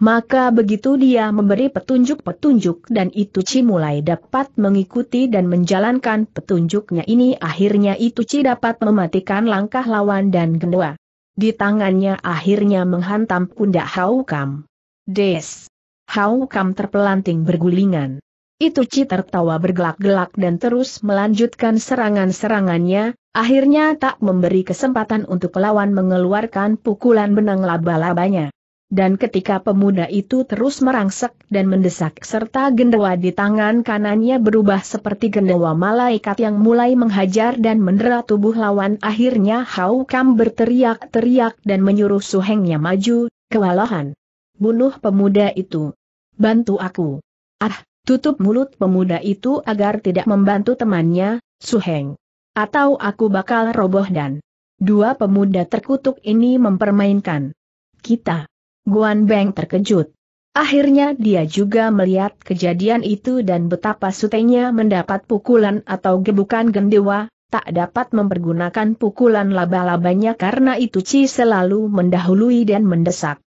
Maka begitu dia memberi petunjuk-petunjuk dan Ituci mulai dapat mengikuti dan menjalankan petunjuknya ini akhirnya Ituci dapat mematikan langkah lawan dan gendua. Di tangannya akhirnya menghantam pundak Haukam. Des! Haukam terpelanting bergulingan. Ituci tertawa bergelak-gelak dan terus melanjutkan serangan-serangannya, akhirnya tak memberi kesempatan untuk lawan mengeluarkan pukulan benang laba-labanya dan ketika pemuda itu terus merangsek dan mendesak serta gendewa di tangan kanannya berubah seperti gendewa malaikat yang mulai menghajar dan mendera tubuh lawan akhirnya Hau Kam berteriak-teriak dan menyuruh Su Hengnya maju, kewalahan. Bunuh pemuda itu. Bantu aku. Ah, tutup mulut pemuda itu agar tidak membantu temannya, Su Heng. Atau aku bakal roboh dan... Dua pemuda terkutuk ini mempermainkan kita. Guan Beng terkejut. Akhirnya dia juga melihat kejadian itu dan betapa sutenya mendapat pukulan atau gebukan gendewa, tak dapat mempergunakan pukulan laba-labanya karena itu Ci selalu mendahului dan mendesak.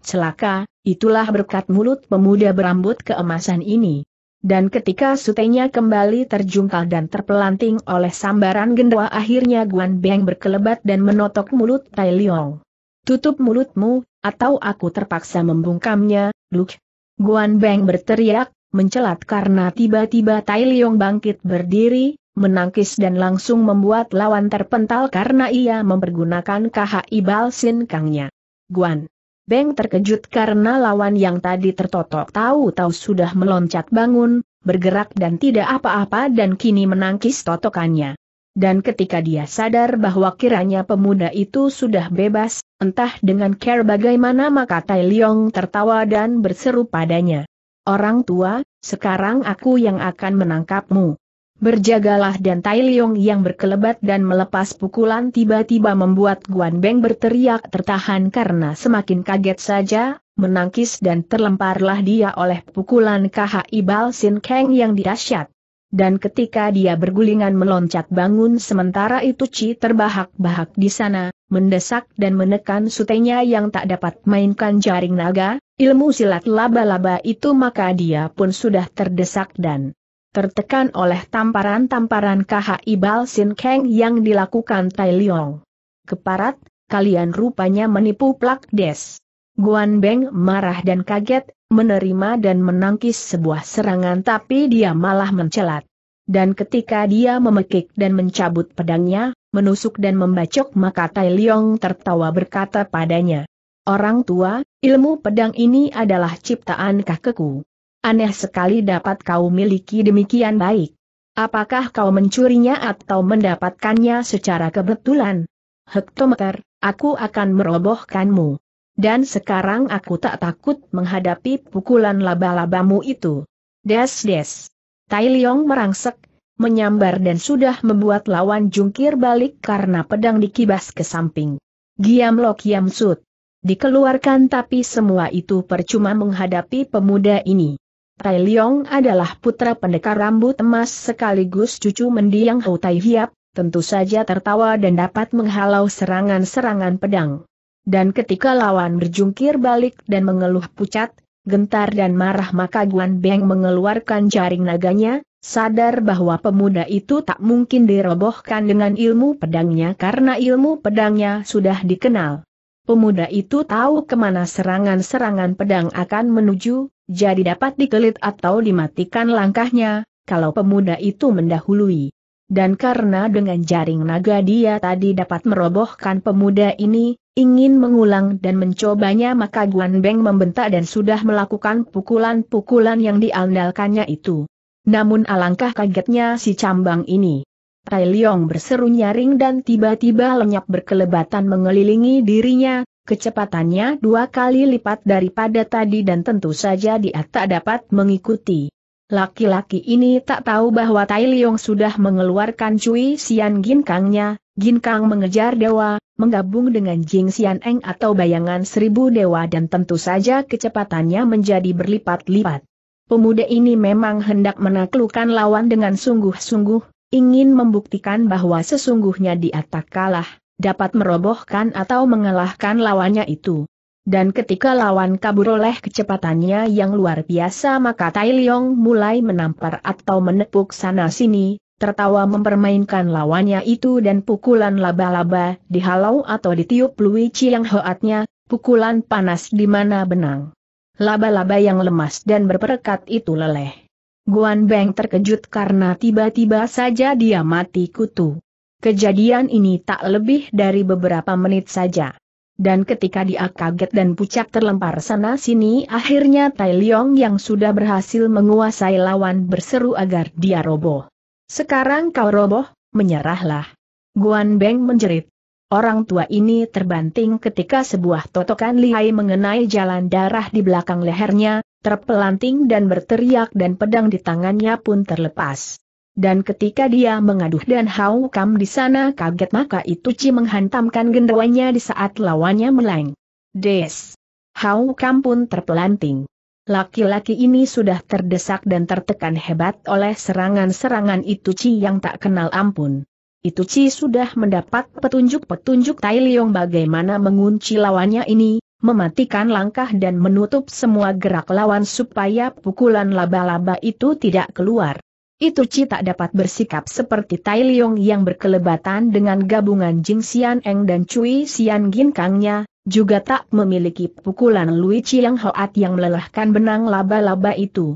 Celaka, itulah berkat mulut pemuda berambut keemasan ini. Dan ketika sutenya kembali terjungkal dan terpelanting oleh sambaran gendewa, akhirnya Guan Beng berkelebat dan menotok mulut Tai Liong. Tutup mulutmu, atau aku terpaksa membungkamnya, Luk. Guan Beng berteriak, mencelat karena tiba-tiba Tai Liong bangkit berdiri, menangkis dan langsung membuat lawan terpental karena ia mempergunakan KHI Balsin Kangnya. Guan Beng terkejut karena lawan yang tadi tertotok tahu-tahu sudah meloncat bangun, bergerak dan tidak apa-apa dan kini menangkis totokannya. Dan ketika dia sadar bahwa kiranya pemuda itu sudah bebas, Entah dengan care bagaimana maka Tai Leong tertawa dan berseru padanya. Orang tua, sekarang aku yang akan menangkapmu. Berjagalah dan Tai Leong yang berkelebat dan melepas pukulan tiba-tiba membuat Guan Beng berteriak tertahan karena semakin kaget saja, menangkis dan terlemparlah dia oleh pukulan KHI Bal Sin Kang yang dirasyat. Dan ketika dia bergulingan meloncat bangun sementara itu Ci terbahak-bahak di sana, mendesak dan menekan sutenya yang tak dapat mainkan jaring naga, ilmu silat laba-laba itu maka dia pun sudah terdesak dan tertekan oleh tamparan-tamparan ibal Balsin Kang yang dilakukan Tai Liong. Keparat, kalian rupanya menipu plak des. Guan Beng marah dan kaget, menerima dan menangkis sebuah serangan tapi dia malah mencelat. Dan ketika dia memekik dan mencabut pedangnya, menusuk dan membacok maka Tai Liong tertawa berkata padanya. Orang tua, ilmu pedang ini adalah ciptaan kakekku. Aneh sekali dapat kau miliki demikian baik. Apakah kau mencurinya atau mendapatkannya secara kebetulan? Hektometer, aku akan merobohkanmu. Dan sekarang aku tak takut menghadapi pukulan laba-labamu itu. Des-des. Tai Liong merangsek, menyambar dan sudah membuat lawan jungkir balik karena pedang dikibas ke samping. Giam Lok Giam sut. Dikeluarkan tapi semua itu percuma menghadapi pemuda ini. Tai Leong adalah putra pendekar rambut emas sekaligus cucu mendiang Hou Tai Hiap, tentu saja tertawa dan dapat menghalau serangan-serangan pedang. Dan ketika lawan berjungkir balik dan mengeluh pucat, gentar dan marah maka Guan Beng mengeluarkan jaring naganya, Sadar bahwa pemuda itu tak mungkin dirobohkan dengan ilmu pedangnya karena ilmu pedangnya sudah dikenal. Pemuda itu tahu kemana serangan-serangan pedang akan menuju, jadi dapat dikelit atau dimatikan langkahnya, kalau pemuda itu mendahului. Dan karena dengan jaring naga dia tadi dapat merobohkan pemuda ini, ingin mengulang dan mencobanya maka Guan Beng membentak dan sudah melakukan pukulan-pukulan yang diandalkannya itu. Namun alangkah kagetnya si cambang ini. Tai Leong berseru nyaring dan tiba-tiba lenyap berkelebatan mengelilingi dirinya, kecepatannya dua kali lipat daripada tadi dan tentu saja dia tak dapat mengikuti. Laki-laki ini tak tahu bahwa Tai Leong sudah mengeluarkan cuy sian ginkangnya, ginkang mengejar dewa, menggabung dengan jing sian eng atau bayangan seribu dewa dan tentu saja kecepatannya menjadi berlipat-lipat. Pemuda ini memang hendak menaklukkan lawan dengan sungguh-sungguh, ingin membuktikan bahwa sesungguhnya dia tak kalah, dapat merobohkan atau mengalahkan lawannya itu. Dan ketika lawan kabur oleh kecepatannya yang luar biasa maka Tai Leong mulai menampar atau menepuk sana-sini, tertawa mempermainkan lawannya itu dan pukulan laba-laba dihalau atau ditiup Lui Chiang Hoatnya, pukulan panas di mana benang laba-laba yang lemas dan berperekat itu leleh. Guan Beng terkejut karena tiba-tiba saja dia mati kutu. Kejadian ini tak lebih dari beberapa menit saja. Dan ketika dia kaget dan pucat terlempar sana-sini akhirnya Tai Leong yang sudah berhasil menguasai lawan berseru agar dia roboh. Sekarang kau roboh, menyerahlah. Guan Beng menjerit. Orang tua ini terbanting ketika sebuah totokan lihai mengenai jalan darah di belakang lehernya, terpelanting dan berteriak dan pedang di tangannya pun terlepas. Dan ketika dia mengaduh dan Hau Kam di sana kaget maka itu Ci menghantamkan gendawanya di saat lawannya meleng. Des. Hau Kam pun terpelanting. Laki-laki ini sudah terdesak dan tertekan hebat oleh serangan-serangan itu Ci yang tak kenal ampun itu Ci sudah mendapat petunjuk-petunjuk Tai Liong bagaimana mengunci lawannya ini, mematikan langkah dan menutup semua gerak lawan supaya pukulan laba-laba itu tidak keluar. Itu Ci tak dapat bersikap seperti Tai Liong yang berkelebatan dengan gabungan Jing Xian Eng dan Cui Xian Gin Kangnya, juga tak memiliki pukulan Lui yang Hoat yang melelahkan benang laba-laba itu.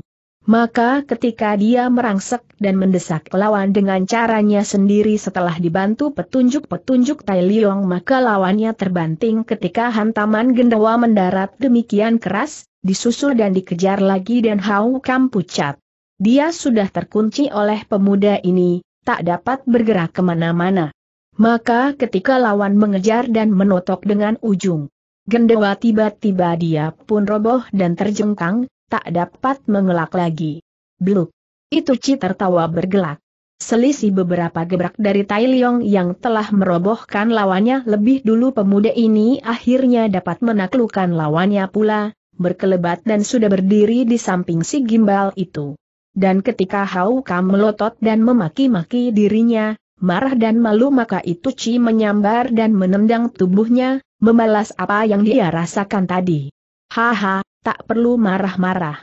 Maka ketika dia merangsek dan mendesak lawan dengan caranya sendiri setelah dibantu petunjuk-petunjuk Tai Liong maka lawannya terbanting ketika hantaman gendawa mendarat demikian keras, disusul dan dikejar lagi dan Hau Kam pucat. Dia sudah terkunci oleh pemuda ini, tak dapat bergerak kemana-mana. Maka ketika lawan mengejar dan menotok dengan ujung gendawa tiba-tiba dia pun roboh dan terjengkang, tak dapat mengelak lagi. Bluk. Itu Ci tertawa bergelak. Selisih beberapa gebrak dari Tai Leong yang telah merobohkan lawannya lebih dulu pemuda ini akhirnya dapat menaklukkan lawannya pula, berkelebat dan sudah berdiri di samping si gimbal itu. Dan ketika Hau Kam melotot dan memaki-maki dirinya, marah dan malu maka itu Ci menyambar dan menendang tubuhnya, membalas apa yang dia rasakan tadi. Haha, tak perlu marah-marah.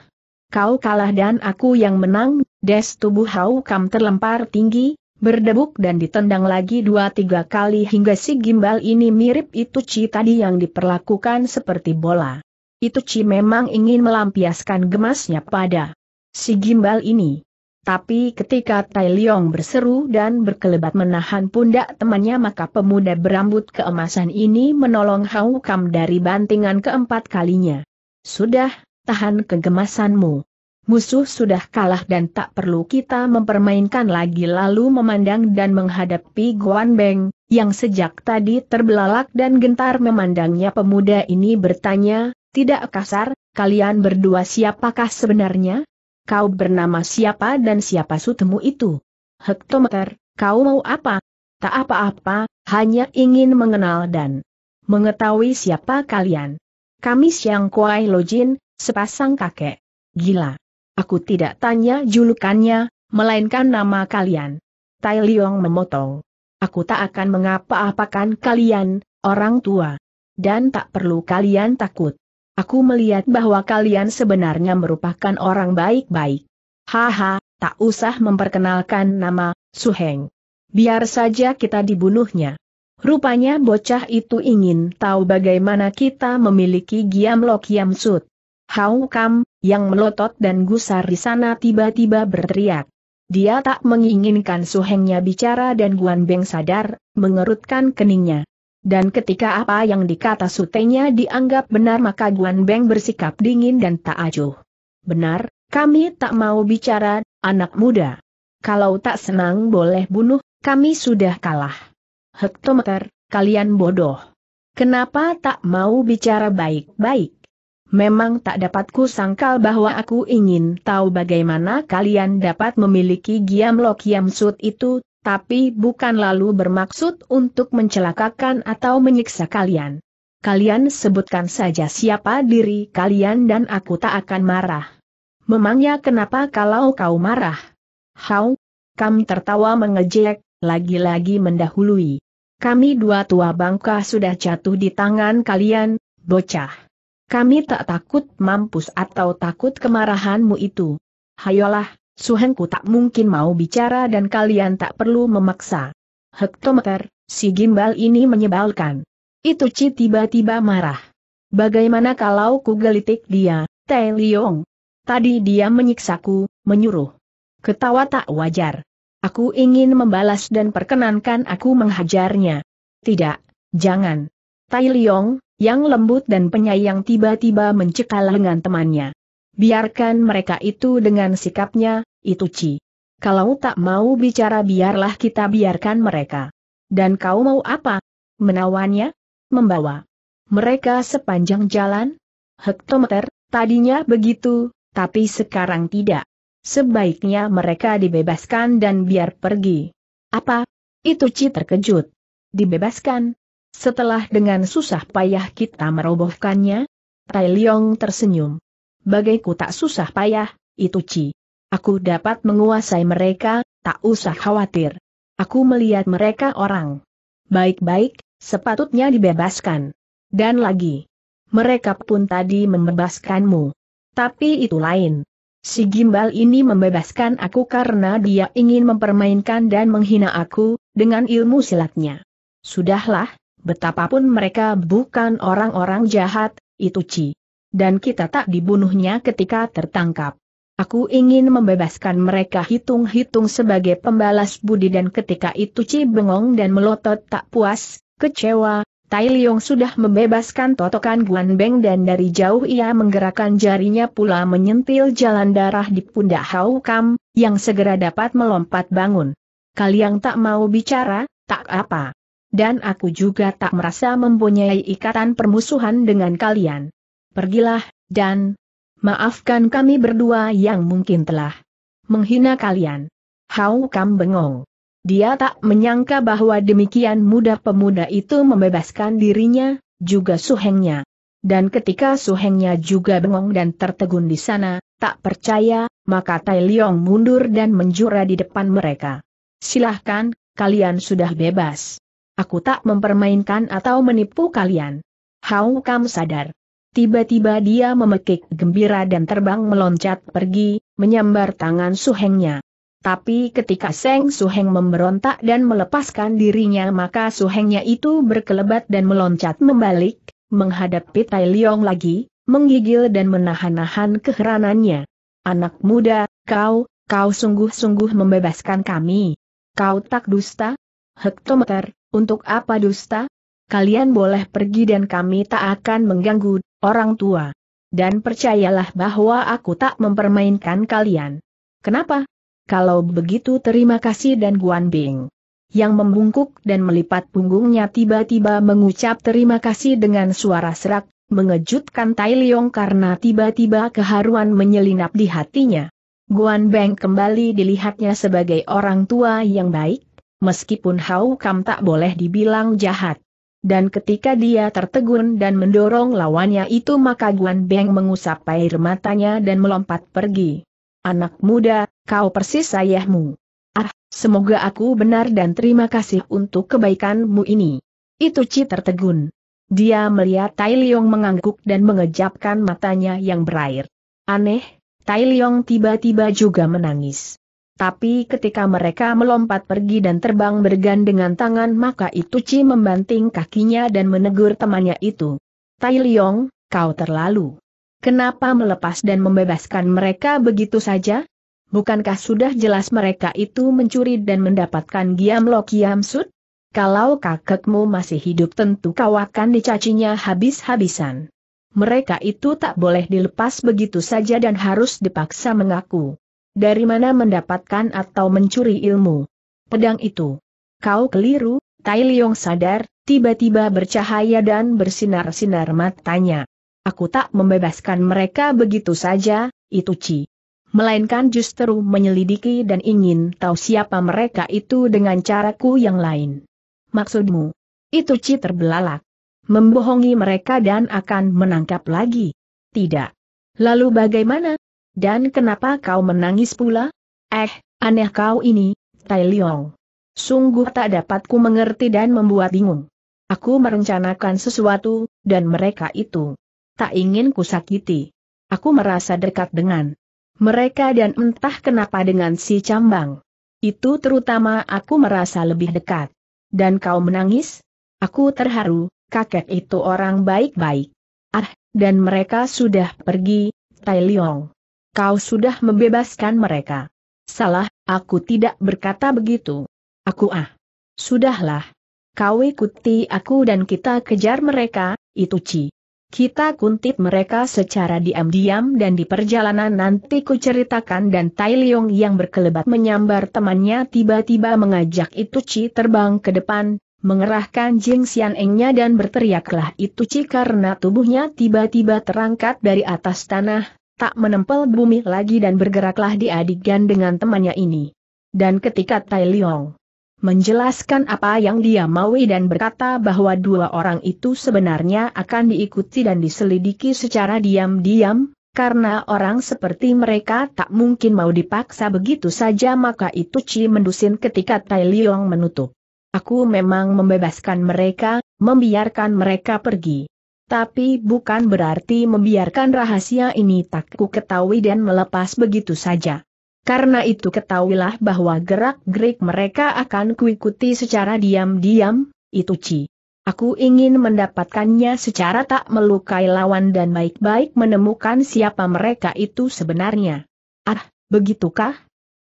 Kau kalah dan aku yang menang, des tubuh Hau Kam terlempar tinggi, berdebuk dan ditendang lagi dua tiga kali hingga si gimbal ini mirip itu ci tadi yang diperlakukan seperti bola. Itu ci memang ingin melampiaskan gemasnya pada si gimbal ini. Tapi ketika Tai Leong berseru dan berkelebat menahan pundak temannya maka pemuda berambut keemasan ini menolong Hau Kam dari bantingan keempat kalinya. Sudah, tahan kegemasanmu. Musuh sudah kalah dan tak perlu kita mempermainkan lagi lalu memandang dan menghadapi Guan Beng, yang sejak tadi terbelalak dan gentar memandangnya pemuda ini bertanya, tidak kasar, kalian berdua siapakah sebenarnya? Kau bernama siapa dan siapa sutemu itu? Hektometer, kau mau apa? Tak apa-apa, hanya ingin mengenal dan mengetahui siapa kalian kami Yang Kuai Lojin, sepasang kakek. Gila. Aku tidak tanya julukannya, melainkan nama kalian. Tai Liong memotong. Aku tak akan mengapa-apakan kalian, orang tua. Dan tak perlu kalian takut. Aku melihat bahwa kalian sebenarnya merupakan orang baik-baik. Haha, tak usah memperkenalkan nama, Suheng. Biar saja kita dibunuhnya. Rupanya bocah itu ingin tahu bagaimana kita memiliki Giam lok giam Sut. Hau Kam, yang melotot dan gusar di sana tiba-tiba berteriak. Dia tak menginginkan suhengnya bicara dan Guan Beng sadar, mengerutkan keningnya. Dan ketika apa yang dikata sutenya dianggap benar maka Guan Beng bersikap dingin dan tak acuh. Benar, kami tak mau bicara, anak muda. Kalau tak senang boleh bunuh, kami sudah kalah hektometer, kalian bodoh. Kenapa tak mau bicara baik-baik? Memang tak dapat sangkal bahwa aku ingin tahu bagaimana kalian dapat memiliki Giam Lo Kiam Sut itu, tapi bukan lalu bermaksud untuk mencelakakan atau menyiksa kalian. Kalian sebutkan saja siapa diri kalian dan aku tak akan marah. Memangnya kenapa kalau kau marah? How? Kam tertawa mengejek, lagi-lagi mendahului. Kami dua tua bangka sudah jatuh di tangan kalian, bocah. Kami tak takut mampus atau takut kemarahanmu itu. Hayolah, Suhenku tak mungkin mau bicara dan kalian tak perlu memaksa. Hektometer, si gimbal ini menyebalkan. Itu Ci tiba-tiba marah. Bagaimana kalau ku gelitik dia, Tai Liong? Tadi dia menyiksaku, menyuruh. Ketawa tak wajar. Aku ingin membalas dan perkenankan aku menghajarnya. Tidak, jangan. Tai Liong, yang lembut dan penyayang tiba-tiba mencekal lengan temannya. Biarkan mereka itu dengan sikapnya, itu Ci. Kalau tak mau bicara biarlah kita biarkan mereka. Dan kau mau apa? Menawannya? Membawa. Mereka sepanjang jalan? Hektometer, tadinya begitu, tapi sekarang tidak. Sebaiknya mereka dibebaskan dan biar pergi. Apa? Itu Ci terkejut. Dibebaskan? Setelah dengan susah payah kita merobohkannya? Tai Leong tersenyum. Bagaiku tak susah payah, itu Ci. Aku dapat menguasai mereka, tak usah khawatir. Aku melihat mereka orang. Baik-baik, sepatutnya dibebaskan. Dan lagi. Mereka pun tadi membebaskanmu. Tapi itu lain. Si gimbal ini membebaskan aku karena dia ingin mempermainkan dan menghina aku, dengan ilmu silatnya. Sudahlah, betapapun mereka bukan orang-orang jahat, itu Ci. Dan kita tak dibunuhnya ketika tertangkap. Aku ingin membebaskan mereka hitung-hitung sebagai pembalas budi dan ketika itu Ci bengong dan melotot tak puas, kecewa, Tai Liong sudah membebaskan totokan Guan Beng dan dari jauh ia menggerakkan jarinya pula menyentil jalan darah di pundak Hau Kam, yang segera dapat melompat bangun. Kalian tak mau bicara, tak apa. Dan aku juga tak merasa mempunyai ikatan permusuhan dengan kalian. Pergilah, dan maafkan kami berdua yang mungkin telah menghina kalian. Hau Kam bengong. Dia tak menyangka bahwa demikian mudah pemuda itu membebaskan dirinya, juga suhengnya. Dan ketika suhengnya juga bengong dan tertegun di sana, tak percaya, maka Tai Leong mundur dan menjura di depan mereka. Silahkan, kalian sudah bebas. Aku tak mempermainkan atau menipu kalian. Hau Kam sadar. Tiba-tiba dia memekik gembira dan terbang meloncat pergi, menyambar tangan suhengnya. Tapi ketika Seng Heng memberontak dan melepaskan dirinya maka Su Hengnya itu berkelebat dan meloncat membalik, menghadapi Tai Liong lagi, menggigil dan menahan-nahan keheranannya. Anak muda, kau, kau sungguh-sungguh membebaskan kami. Kau tak dusta? Hektometer, untuk apa dusta? Kalian boleh pergi dan kami tak akan mengganggu orang tua. Dan percayalah bahwa aku tak mempermainkan kalian. Kenapa? kalau begitu terima kasih dan Guan Bing. Yang membungkuk dan melipat punggungnya tiba-tiba mengucap terima kasih dengan suara serak, mengejutkan Tai Leong karena tiba-tiba keharuan menyelinap di hatinya. Guan Beng kembali dilihatnya sebagai orang tua yang baik, meskipun Hau Kam tak boleh dibilang jahat. Dan ketika dia tertegun dan mendorong lawannya itu maka Guan Beng mengusap air matanya dan melompat pergi. Anak muda, kau persis ayahmu. Ah, semoga aku benar dan terima kasih untuk kebaikanmu ini. Itu Ci tertegun. Dia melihat Tai Liong mengangguk dan mengejapkan matanya yang berair. Aneh, Tai Liong tiba-tiba juga menangis. Tapi ketika mereka melompat pergi dan terbang bergandengan tangan maka itu Ci membanting kakinya dan menegur temannya itu. Tai Liong, kau terlalu Kenapa melepas dan membebaskan mereka begitu saja? Bukankah sudah jelas mereka itu mencuri dan mendapatkan Giam Lo Kiam Sud? Kalau kakekmu masih hidup tentu kau akan dicacinya habis-habisan. Mereka itu tak boleh dilepas begitu saja dan harus dipaksa mengaku. Dari mana mendapatkan atau mencuri ilmu? Pedang itu. Kau keliru, Tai Leong sadar, tiba-tiba bercahaya dan bersinar-sinar matanya. Aku tak membebaskan mereka begitu saja, itu Ci. Melainkan justru menyelidiki dan ingin tahu siapa mereka itu dengan caraku yang lain. Maksudmu? Itu Ci terbelalak. Membohongi mereka dan akan menangkap lagi? Tidak. Lalu bagaimana? Dan kenapa kau menangis pula? Eh, aneh kau ini, Tai Liong. Sungguh tak dapat ku mengerti dan membuat bingung. Aku merencanakan sesuatu, dan mereka itu tak ingin kusakiti. Aku merasa dekat dengan mereka dan entah kenapa dengan si cambang. Itu terutama aku merasa lebih dekat. Dan kau menangis? Aku terharu, kakek itu orang baik-baik. Ah, dan mereka sudah pergi, Tai Leong. Kau sudah membebaskan mereka. Salah, aku tidak berkata begitu. Aku ah. Sudahlah. Kau ikuti aku dan kita kejar mereka, itu Ci. Kita kuntit mereka secara diam-diam dan di perjalanan nanti kuceritakan dan Tai Leong yang berkelebat menyambar temannya tiba-tiba mengajak Itu Chi terbang ke depan, mengerahkan Jing Xian Engnya dan berteriaklah Itu Chi karena tubuhnya tiba-tiba terangkat dari atas tanah, tak menempel bumi lagi dan bergeraklah diadikan dengan temannya ini. Dan ketika Tai Leong menjelaskan apa yang dia maui dan berkata bahwa dua orang itu sebenarnya akan diikuti dan diselidiki secara diam-diam, karena orang seperti mereka tak mungkin mau dipaksa begitu saja maka itu Ci mendusin ketika Tai Liong menutup. Aku memang membebaskan mereka, membiarkan mereka pergi. Tapi bukan berarti membiarkan rahasia ini tak ku ketahui dan melepas begitu saja. Karena itu ketahuilah bahwa gerak-gerik mereka akan kuikuti secara diam-diam, itu Ci. Aku ingin mendapatkannya secara tak melukai lawan dan baik-baik menemukan siapa mereka itu sebenarnya. Ah, begitukah?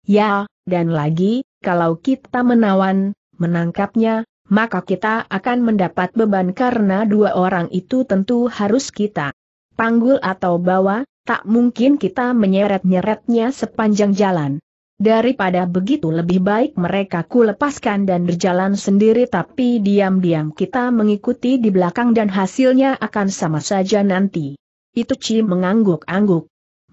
Ya, dan lagi, kalau kita menawan, menangkapnya, maka kita akan mendapat beban karena dua orang itu tentu harus kita panggul atau bawa, tak mungkin kita menyeret-nyeretnya sepanjang jalan. Daripada begitu lebih baik mereka ku lepaskan dan berjalan sendiri tapi diam-diam kita mengikuti di belakang dan hasilnya akan sama saja nanti. Itu Ci mengangguk-angguk.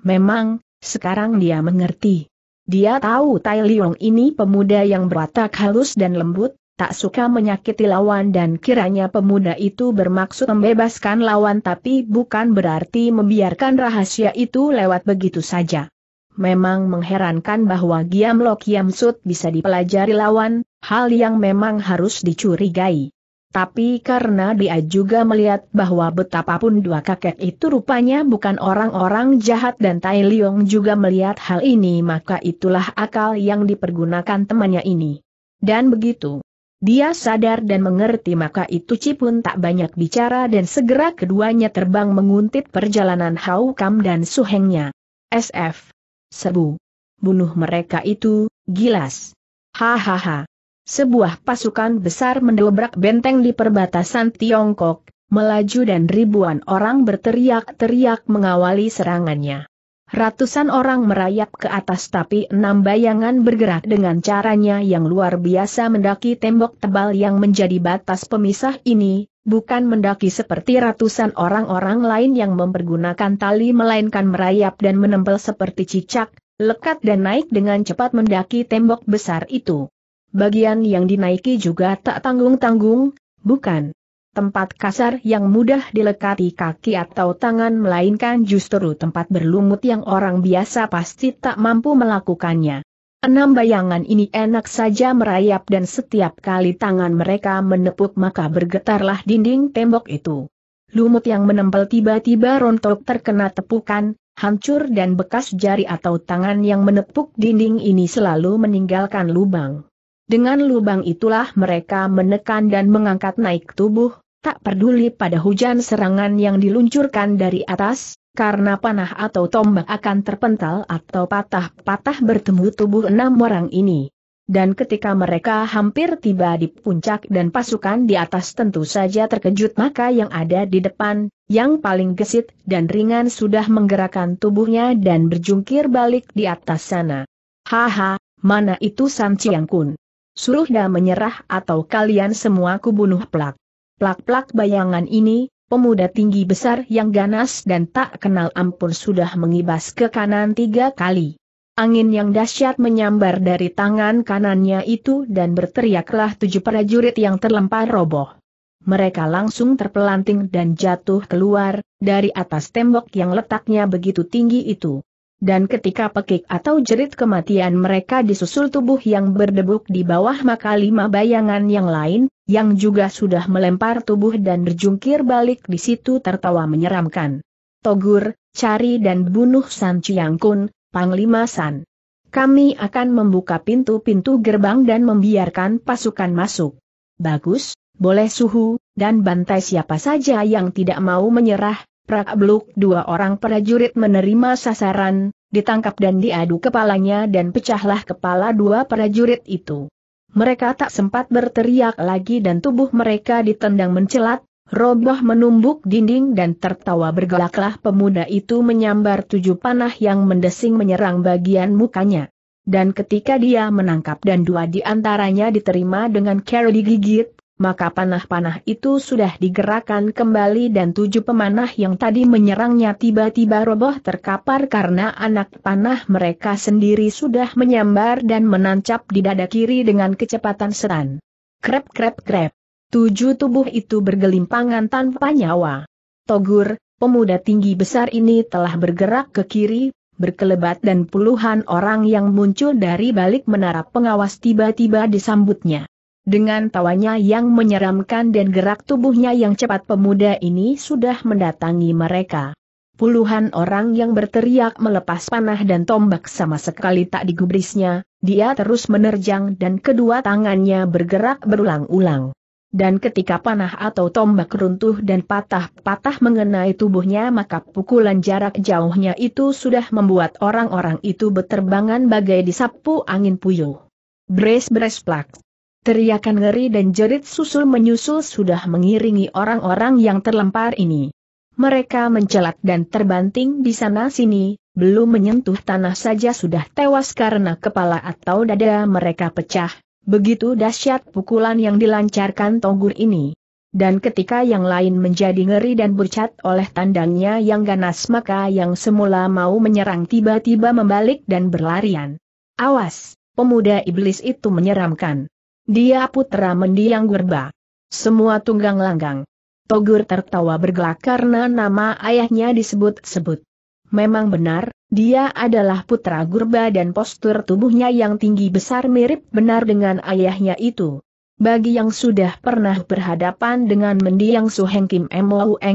Memang, sekarang dia mengerti. Dia tahu Tai Liong ini pemuda yang berwatak halus dan lembut, tak suka menyakiti lawan dan kiranya pemuda itu bermaksud membebaskan lawan tapi bukan berarti membiarkan rahasia itu lewat begitu saja. Memang mengherankan bahwa Giam Lok Kiam Sut bisa dipelajari lawan, hal yang memang harus dicurigai. Tapi karena dia juga melihat bahwa betapapun dua kakek itu rupanya bukan orang-orang jahat dan Tai Leong juga melihat hal ini maka itulah akal yang dipergunakan temannya ini. Dan begitu, dia sadar dan mengerti maka itu cipun tak banyak bicara dan segera keduanya terbang menguntit perjalanan Hau Kam dan Suhengnya. SF. Sebu. Bunuh mereka itu, gilas. Hahaha. Sebuah pasukan besar mendobrak benteng di perbatasan Tiongkok, melaju dan ribuan orang berteriak-teriak mengawali serangannya. Ratusan orang merayap ke atas tapi enam bayangan bergerak dengan caranya yang luar biasa mendaki tembok tebal yang menjadi batas pemisah ini, bukan mendaki seperti ratusan orang-orang lain yang mempergunakan tali melainkan merayap dan menempel seperti cicak, lekat dan naik dengan cepat mendaki tembok besar itu. Bagian yang dinaiki juga tak tanggung-tanggung, bukan tempat kasar yang mudah dilekati kaki atau tangan melainkan justru tempat berlumut yang orang biasa pasti tak mampu melakukannya. Enam bayangan ini enak saja merayap dan setiap kali tangan mereka menepuk maka bergetarlah dinding tembok itu. Lumut yang menempel tiba-tiba rontok terkena tepukan, hancur dan bekas jari atau tangan yang menepuk dinding ini selalu meninggalkan lubang. Dengan lubang itulah mereka menekan dan mengangkat naik tubuh, tak peduli pada hujan serangan yang diluncurkan dari atas, karena panah atau tombak akan terpental atau patah-patah bertemu tubuh enam orang ini. Dan ketika mereka hampir tiba di puncak dan pasukan di atas tentu saja terkejut maka yang ada di depan, yang paling gesit dan ringan sudah menggerakkan tubuhnya dan berjungkir balik di atas sana. Haha, mana itu San Chiang Kun? Suruh dah menyerah atau kalian semua kubunuh pelak. Plak-plak bayangan ini, pemuda tinggi besar yang ganas dan tak kenal ampun sudah mengibas ke kanan tiga kali. Angin yang dahsyat menyambar dari tangan kanannya itu dan berteriaklah tujuh prajurit yang terlempar roboh. Mereka langsung terpelanting dan jatuh keluar, dari atas tembok yang letaknya begitu tinggi itu. Dan ketika pekik atau jerit kematian mereka disusul tubuh yang berdebuk di bawah maka lima bayangan yang lain, yang juga sudah melempar tubuh dan berjungkir balik di situ tertawa menyeramkan. Togur, cari dan bunuh San Chiang Kun, Panglima San. Kami akan membuka pintu-pintu gerbang dan membiarkan pasukan masuk. Bagus, boleh suhu, dan bantai siapa saja yang tidak mau menyerah, Prakbluk dua orang prajurit menerima sasaran, ditangkap dan diadu kepalanya dan pecahlah kepala dua prajurit itu. Mereka tak sempat berteriak lagi dan tubuh mereka ditendang mencelat, roboh menumbuk dinding dan tertawa bergelaklah pemuda itu menyambar tujuh panah yang mendesing menyerang bagian mukanya. Dan ketika dia menangkap dan dua di antaranya diterima dengan cara digigit, maka panah-panah itu sudah digerakkan kembali dan tujuh pemanah yang tadi menyerangnya tiba-tiba roboh terkapar karena anak panah mereka sendiri sudah menyambar dan menancap di dada kiri dengan kecepatan seran. Krep krep krep. Tujuh tubuh itu bergelimpangan tanpa nyawa. Togur, pemuda tinggi besar ini telah bergerak ke kiri, berkelebat dan puluhan orang yang muncul dari balik menara pengawas tiba-tiba disambutnya. Dengan tawanya yang menyeramkan dan gerak tubuhnya yang cepat pemuda ini sudah mendatangi mereka. Puluhan orang yang berteriak melepas panah dan tombak sama sekali tak digubrisnya, dia terus menerjang dan kedua tangannya bergerak berulang-ulang. Dan ketika panah atau tombak runtuh dan patah-patah mengenai tubuhnya maka pukulan jarak jauhnya itu sudah membuat orang-orang itu beterbangan bagai disapu angin puyuh. Brace brace plak. Teriakan ngeri dan jerit susul menyusul sudah mengiringi orang-orang yang terlempar ini. Mereka mencelat dan terbanting di sana-sini, belum menyentuh tanah saja sudah tewas karena kepala atau dada mereka pecah, begitu dahsyat pukulan yang dilancarkan Togur ini. Dan ketika yang lain menjadi ngeri dan bercat oleh tandangnya yang ganas maka yang semula mau menyerang tiba-tiba membalik dan berlarian. Awas, pemuda iblis itu menyeramkan. Dia putra mendiang Gurba. Semua tunggang langgang. Togur tertawa bergelak karena nama ayahnya disebut-sebut. Memang benar, dia adalah putra Gurba dan postur tubuhnya yang tinggi besar mirip benar dengan ayahnya itu. Bagi yang sudah pernah berhadapan dengan mendiang Suheng Kim Eng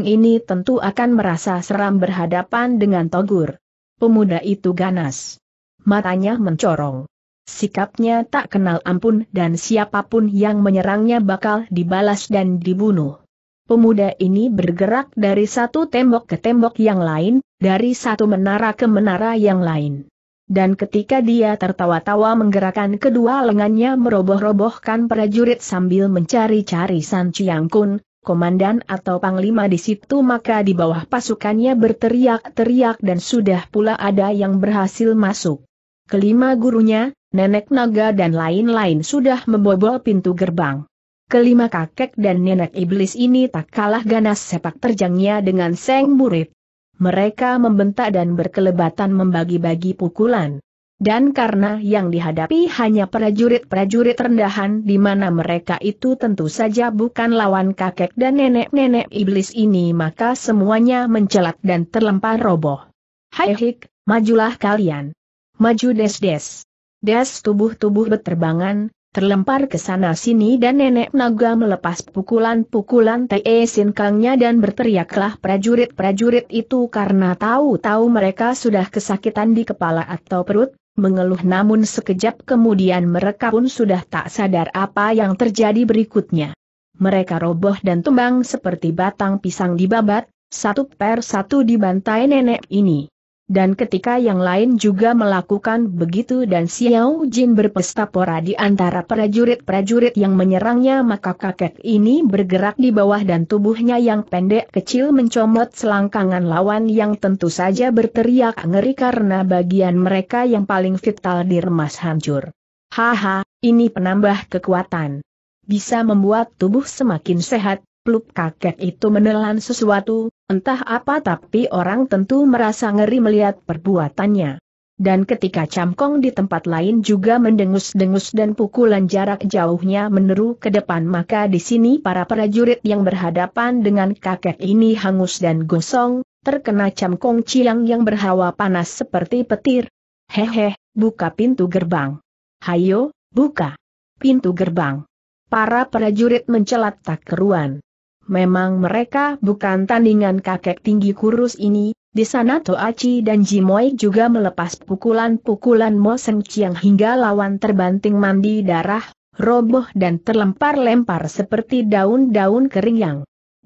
ini tentu akan merasa seram berhadapan dengan Togur. Pemuda itu ganas. Matanya mencorong. Sikapnya tak kenal ampun dan siapapun yang menyerangnya bakal dibalas dan dibunuh. Pemuda ini bergerak dari satu tembok ke tembok yang lain, dari satu menara ke menara yang lain. Dan ketika dia tertawa-tawa menggerakkan kedua lengannya meroboh-robohkan prajurit sambil mencari-cari San Chiang Kun, komandan atau panglima di situ maka di bawah pasukannya berteriak-teriak dan sudah pula ada yang berhasil masuk. Kelima gurunya, nenek naga dan lain-lain sudah membobol pintu gerbang. Kelima kakek dan nenek iblis ini tak kalah ganas sepak terjangnya dengan seng murid. Mereka membentak dan berkelebatan membagi-bagi pukulan. Dan karena yang dihadapi hanya prajurit-prajurit rendahan di mana mereka itu tentu saja bukan lawan kakek dan nenek-nenek iblis ini maka semuanya mencelat dan terlempar roboh. Hai hik, majulah kalian. Maju des-des. Das tubuh-tubuh berterbangan, terlempar ke sana-sini dan nenek naga melepas pukulan-pukulan Te Sinkangnya dan berteriaklah prajurit-prajurit itu karena tahu-tahu mereka sudah kesakitan di kepala atau perut, mengeluh namun sekejap kemudian mereka pun sudah tak sadar apa yang terjadi berikutnya. Mereka roboh dan tumbang seperti batang pisang dibabat, satu per satu dibantai nenek ini dan ketika yang lain juga melakukan begitu dan Xiao Jin berpesta pora di antara prajurit-prajurit yang menyerangnya maka kakek ini bergerak di bawah dan tubuhnya yang pendek kecil mencomot selangkangan lawan yang tentu saja berteriak ngeri karena bagian mereka yang paling vital diremas hancur. Haha, ini penambah kekuatan. Bisa membuat tubuh semakin sehat, Plup kakek itu menelan sesuatu, Entah apa tapi orang tentu merasa ngeri melihat perbuatannya. Dan ketika camkong di tempat lain juga mendengus-dengus dan pukulan jarak jauhnya meneru ke depan maka di sini para prajurit yang berhadapan dengan kakek ini hangus dan gosong, terkena camkong ciang yang berhawa panas seperti petir. Hehe, buka pintu gerbang. Hayo, buka pintu gerbang. Para prajurit mencelat tak keruan. Memang mereka bukan tandingan kakek tinggi kurus ini, di sana Toachi dan Jimoy juga melepas pukulan-pukulan Mo Seng Chiang hingga lawan terbanting mandi darah, roboh dan terlempar-lempar seperti daun-daun kering yang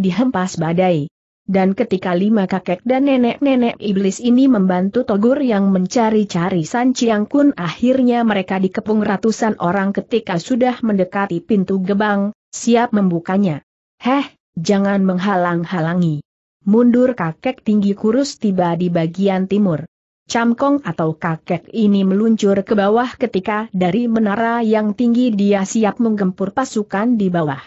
dihempas badai. Dan ketika lima kakek dan nenek-nenek iblis ini membantu Togur yang mencari-cari San Chiang Kun akhirnya mereka dikepung ratusan orang ketika sudah mendekati pintu gebang, siap membukanya. Heh, Jangan menghalang-halangi. Mundur kakek tinggi kurus tiba di bagian timur. Camkong atau kakek ini meluncur ke bawah ketika dari menara yang tinggi dia siap menggempur pasukan di bawah.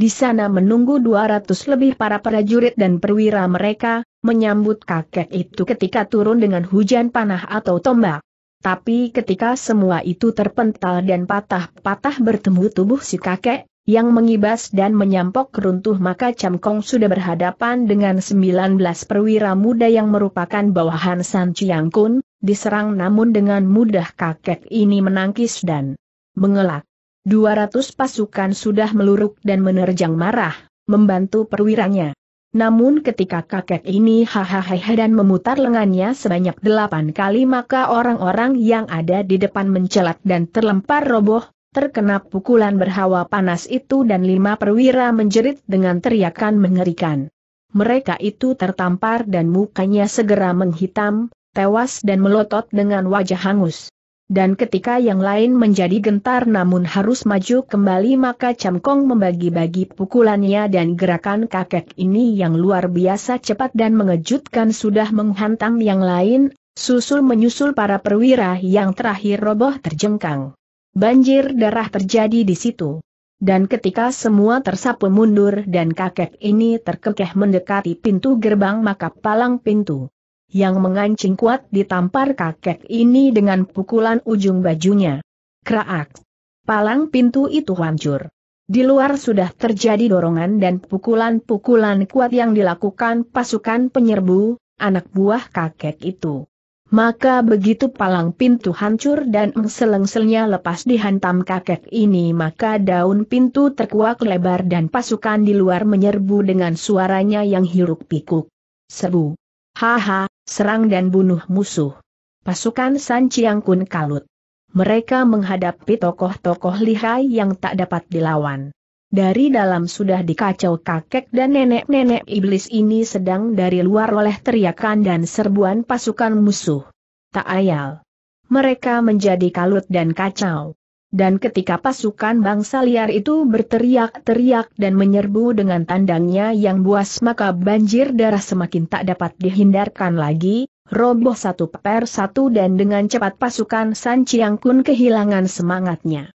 Di sana menunggu 200 lebih para prajurit dan perwira mereka, menyambut kakek itu ketika turun dengan hujan panah atau tombak. Tapi ketika semua itu terpental dan patah-patah bertemu tubuh si kakek, yang mengibas dan menyampok runtuh maka Cham Kong sudah berhadapan dengan 19 perwira muda yang merupakan bawahan San Chiang Kun, diserang namun dengan mudah kakek ini menangkis dan mengelak. 200 pasukan sudah meluruk dan menerjang marah, membantu perwiranya. Namun ketika kakek ini hahaha dan memutar lengannya sebanyak delapan kali maka orang-orang yang ada di depan mencelat dan terlempar roboh, terkena pukulan berhawa panas itu dan lima perwira menjerit dengan teriakan mengerikan. Mereka itu tertampar dan mukanya segera menghitam, tewas dan melotot dengan wajah hangus. Dan ketika yang lain menjadi gentar namun harus maju kembali maka Camkong membagi-bagi pukulannya dan gerakan kakek ini yang luar biasa cepat dan mengejutkan sudah menghantam yang lain, susul menyusul para perwira yang terakhir roboh terjengkang. Banjir darah terjadi di situ. Dan ketika semua tersapu mundur dan kakek ini terkekeh mendekati pintu gerbang maka palang pintu yang mengancing kuat ditampar kakek ini dengan pukulan ujung bajunya. Kraak! Palang pintu itu hancur. Di luar sudah terjadi dorongan dan pukulan-pukulan kuat yang dilakukan pasukan penyerbu, anak buah kakek itu. Maka begitu palang pintu hancur dan selengselnya lepas dihantam kakek ini maka daun pintu terkuak lebar dan pasukan di luar menyerbu dengan suaranya yang hiruk pikuk. Serbu. Haha, serang dan bunuh musuh. Pasukan San Chiang Kun kalut. Mereka menghadapi tokoh-tokoh lihai yang tak dapat dilawan. Dari dalam sudah dikacau kakek dan nenek-nenek iblis ini sedang dari luar oleh teriakan dan serbuan pasukan musuh. Tak ayal. Mereka menjadi kalut dan kacau. Dan ketika pasukan bangsa liar itu berteriak-teriak dan menyerbu dengan tandangnya yang buas maka banjir darah semakin tak dapat dihindarkan lagi, roboh satu per satu dan dengan cepat pasukan San Chiang Kun kehilangan semangatnya.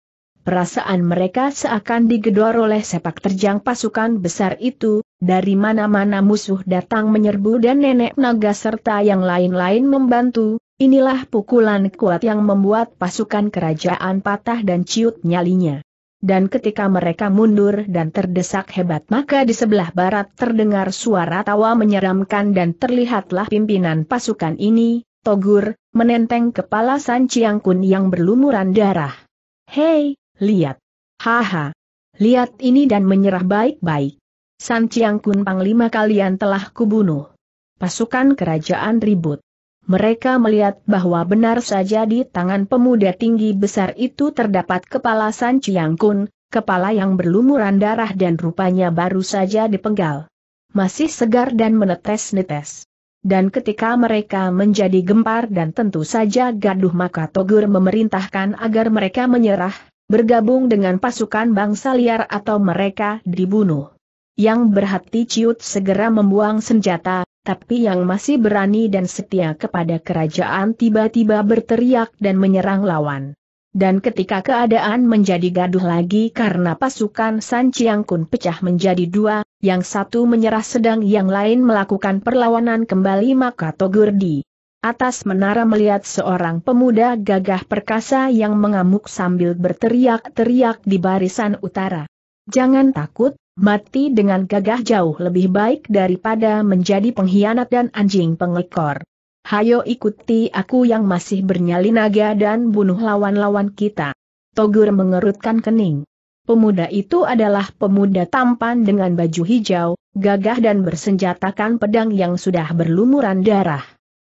Perasaan mereka seakan digedor oleh sepak terjang pasukan besar itu, dari mana-mana musuh datang menyerbu dan nenek naga serta yang lain-lain membantu, inilah pukulan kuat yang membuat pasukan kerajaan patah dan ciut nyalinya. Dan ketika mereka mundur dan terdesak hebat maka di sebelah barat terdengar suara tawa menyeramkan dan terlihatlah pimpinan pasukan ini, Togur, menenteng kepala San Kun yang berlumuran darah. Hei, lihat. Haha. Lihat ini dan menyerah baik-baik. San Chiang Kun Panglima kalian telah kubunuh. Pasukan kerajaan ribut. Mereka melihat bahwa benar saja di tangan pemuda tinggi besar itu terdapat kepala San Chiang Kun, kepala yang berlumuran darah dan rupanya baru saja dipenggal. Masih segar dan menetes-netes. Dan ketika mereka menjadi gempar dan tentu saja gaduh maka Togur memerintahkan agar mereka menyerah, bergabung dengan pasukan bangsa liar atau mereka dibunuh. Yang berhati ciut segera membuang senjata, tapi yang masih berani dan setia kepada kerajaan tiba-tiba berteriak dan menyerang lawan. Dan ketika keadaan menjadi gaduh lagi karena pasukan San Kun pecah menjadi dua, yang satu menyerah sedang yang lain melakukan perlawanan kembali maka Togurdi, atas menara melihat seorang pemuda gagah perkasa yang mengamuk sambil berteriak-teriak di barisan utara. Jangan takut, mati dengan gagah jauh lebih baik daripada menjadi pengkhianat dan anjing pengekor. Hayo ikuti aku yang masih bernyali naga dan bunuh lawan-lawan kita. Togur mengerutkan kening. Pemuda itu adalah pemuda tampan dengan baju hijau, gagah dan bersenjatakan pedang yang sudah berlumuran darah.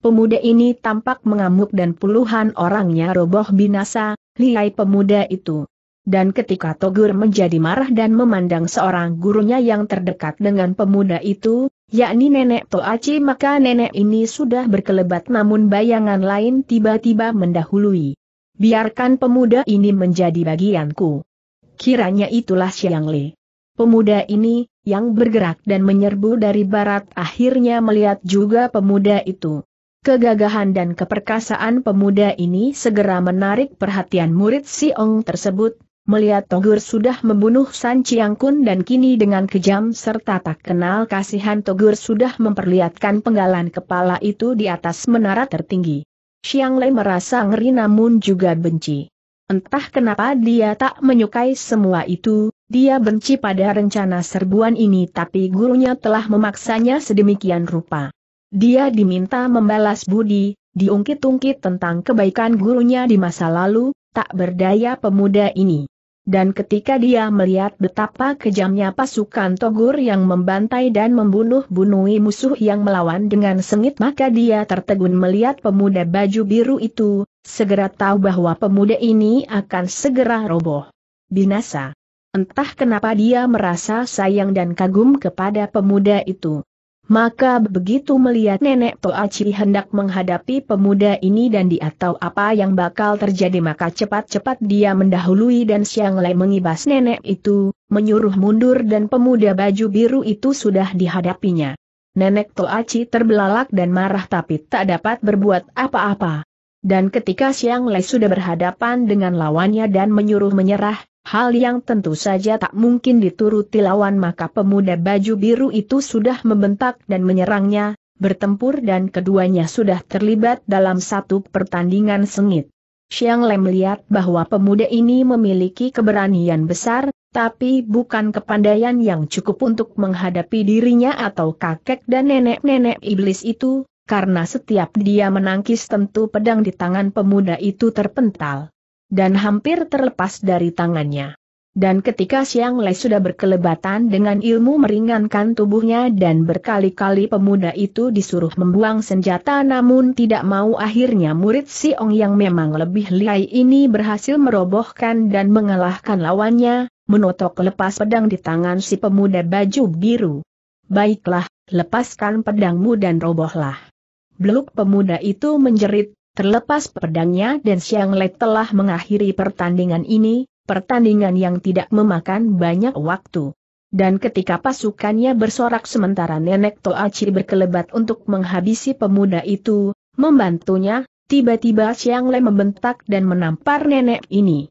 Pemuda ini tampak mengamuk dan puluhan orangnya roboh binasa, liai pemuda itu. Dan ketika Togur menjadi marah dan memandang seorang gurunya yang terdekat dengan pemuda itu, yakni nenek Toachi maka nenek ini sudah berkelebat namun bayangan lain tiba-tiba mendahului. Biarkan pemuda ini menjadi bagianku. Kiranya itulah Siang Li. Pemuda ini, yang bergerak dan menyerbu dari barat akhirnya melihat juga pemuda itu. Kegagahan dan keperkasaan pemuda ini segera menarik perhatian murid Si Ong tersebut, melihat Togur sudah membunuh San Chiang Kun dan kini dengan kejam serta tak kenal kasihan Togur sudah memperlihatkan penggalan kepala itu di atas menara tertinggi. Xiang Lei merasa ngeri namun juga benci. Entah kenapa dia tak menyukai semua itu, dia benci pada rencana serbuan ini tapi gurunya telah memaksanya sedemikian rupa. Dia diminta membalas budi, diungkit-ungkit tentang kebaikan gurunya di masa lalu, tak berdaya pemuda ini. Dan ketika dia melihat betapa kejamnya pasukan Togur yang membantai dan membunuh-bunuhi musuh yang melawan dengan sengit maka dia tertegun melihat pemuda baju biru itu, segera tahu bahwa pemuda ini akan segera roboh. Binasa. Entah kenapa dia merasa sayang dan kagum kepada pemuda itu. Maka begitu melihat nenek Toachi hendak menghadapi pemuda ini dan dia tahu apa yang bakal terjadi maka cepat-cepat dia mendahului dan Siang Lai mengibas nenek itu, menyuruh mundur dan pemuda baju biru itu sudah dihadapinya. Nenek Toachi terbelalak dan marah tapi tak dapat berbuat apa-apa. Dan ketika Siang Lei sudah berhadapan dengan lawannya dan menyuruh menyerah, hal yang tentu saja tak mungkin dituruti lawan maka pemuda baju biru itu sudah membentak dan menyerangnya, bertempur dan keduanya sudah terlibat dalam satu pertandingan sengit. Xiang Lem melihat bahwa pemuda ini memiliki keberanian besar, tapi bukan kepandaian yang cukup untuk menghadapi dirinya atau kakek dan nenek-nenek iblis itu, karena setiap dia menangkis tentu pedang di tangan pemuda itu terpental dan hampir terlepas dari tangannya. Dan ketika Siang Le sudah berkelebatan dengan ilmu meringankan tubuhnya dan berkali-kali pemuda itu disuruh membuang senjata namun tidak mau akhirnya murid si ong yang memang lebih lihai ini berhasil merobohkan dan mengalahkan lawannya, menotok lepas pedang di tangan si pemuda baju biru. Baiklah, lepaskan pedangmu dan robohlah. Beluk pemuda itu menjerit, Terlepas pedangnya dan Siang Le telah mengakhiri pertandingan ini, pertandingan yang tidak memakan banyak waktu. Dan ketika pasukannya bersorak sementara Nenek Toachi berkelebat untuk menghabisi pemuda itu, membantunya, tiba-tiba Siang Le membentak dan menampar nenek ini.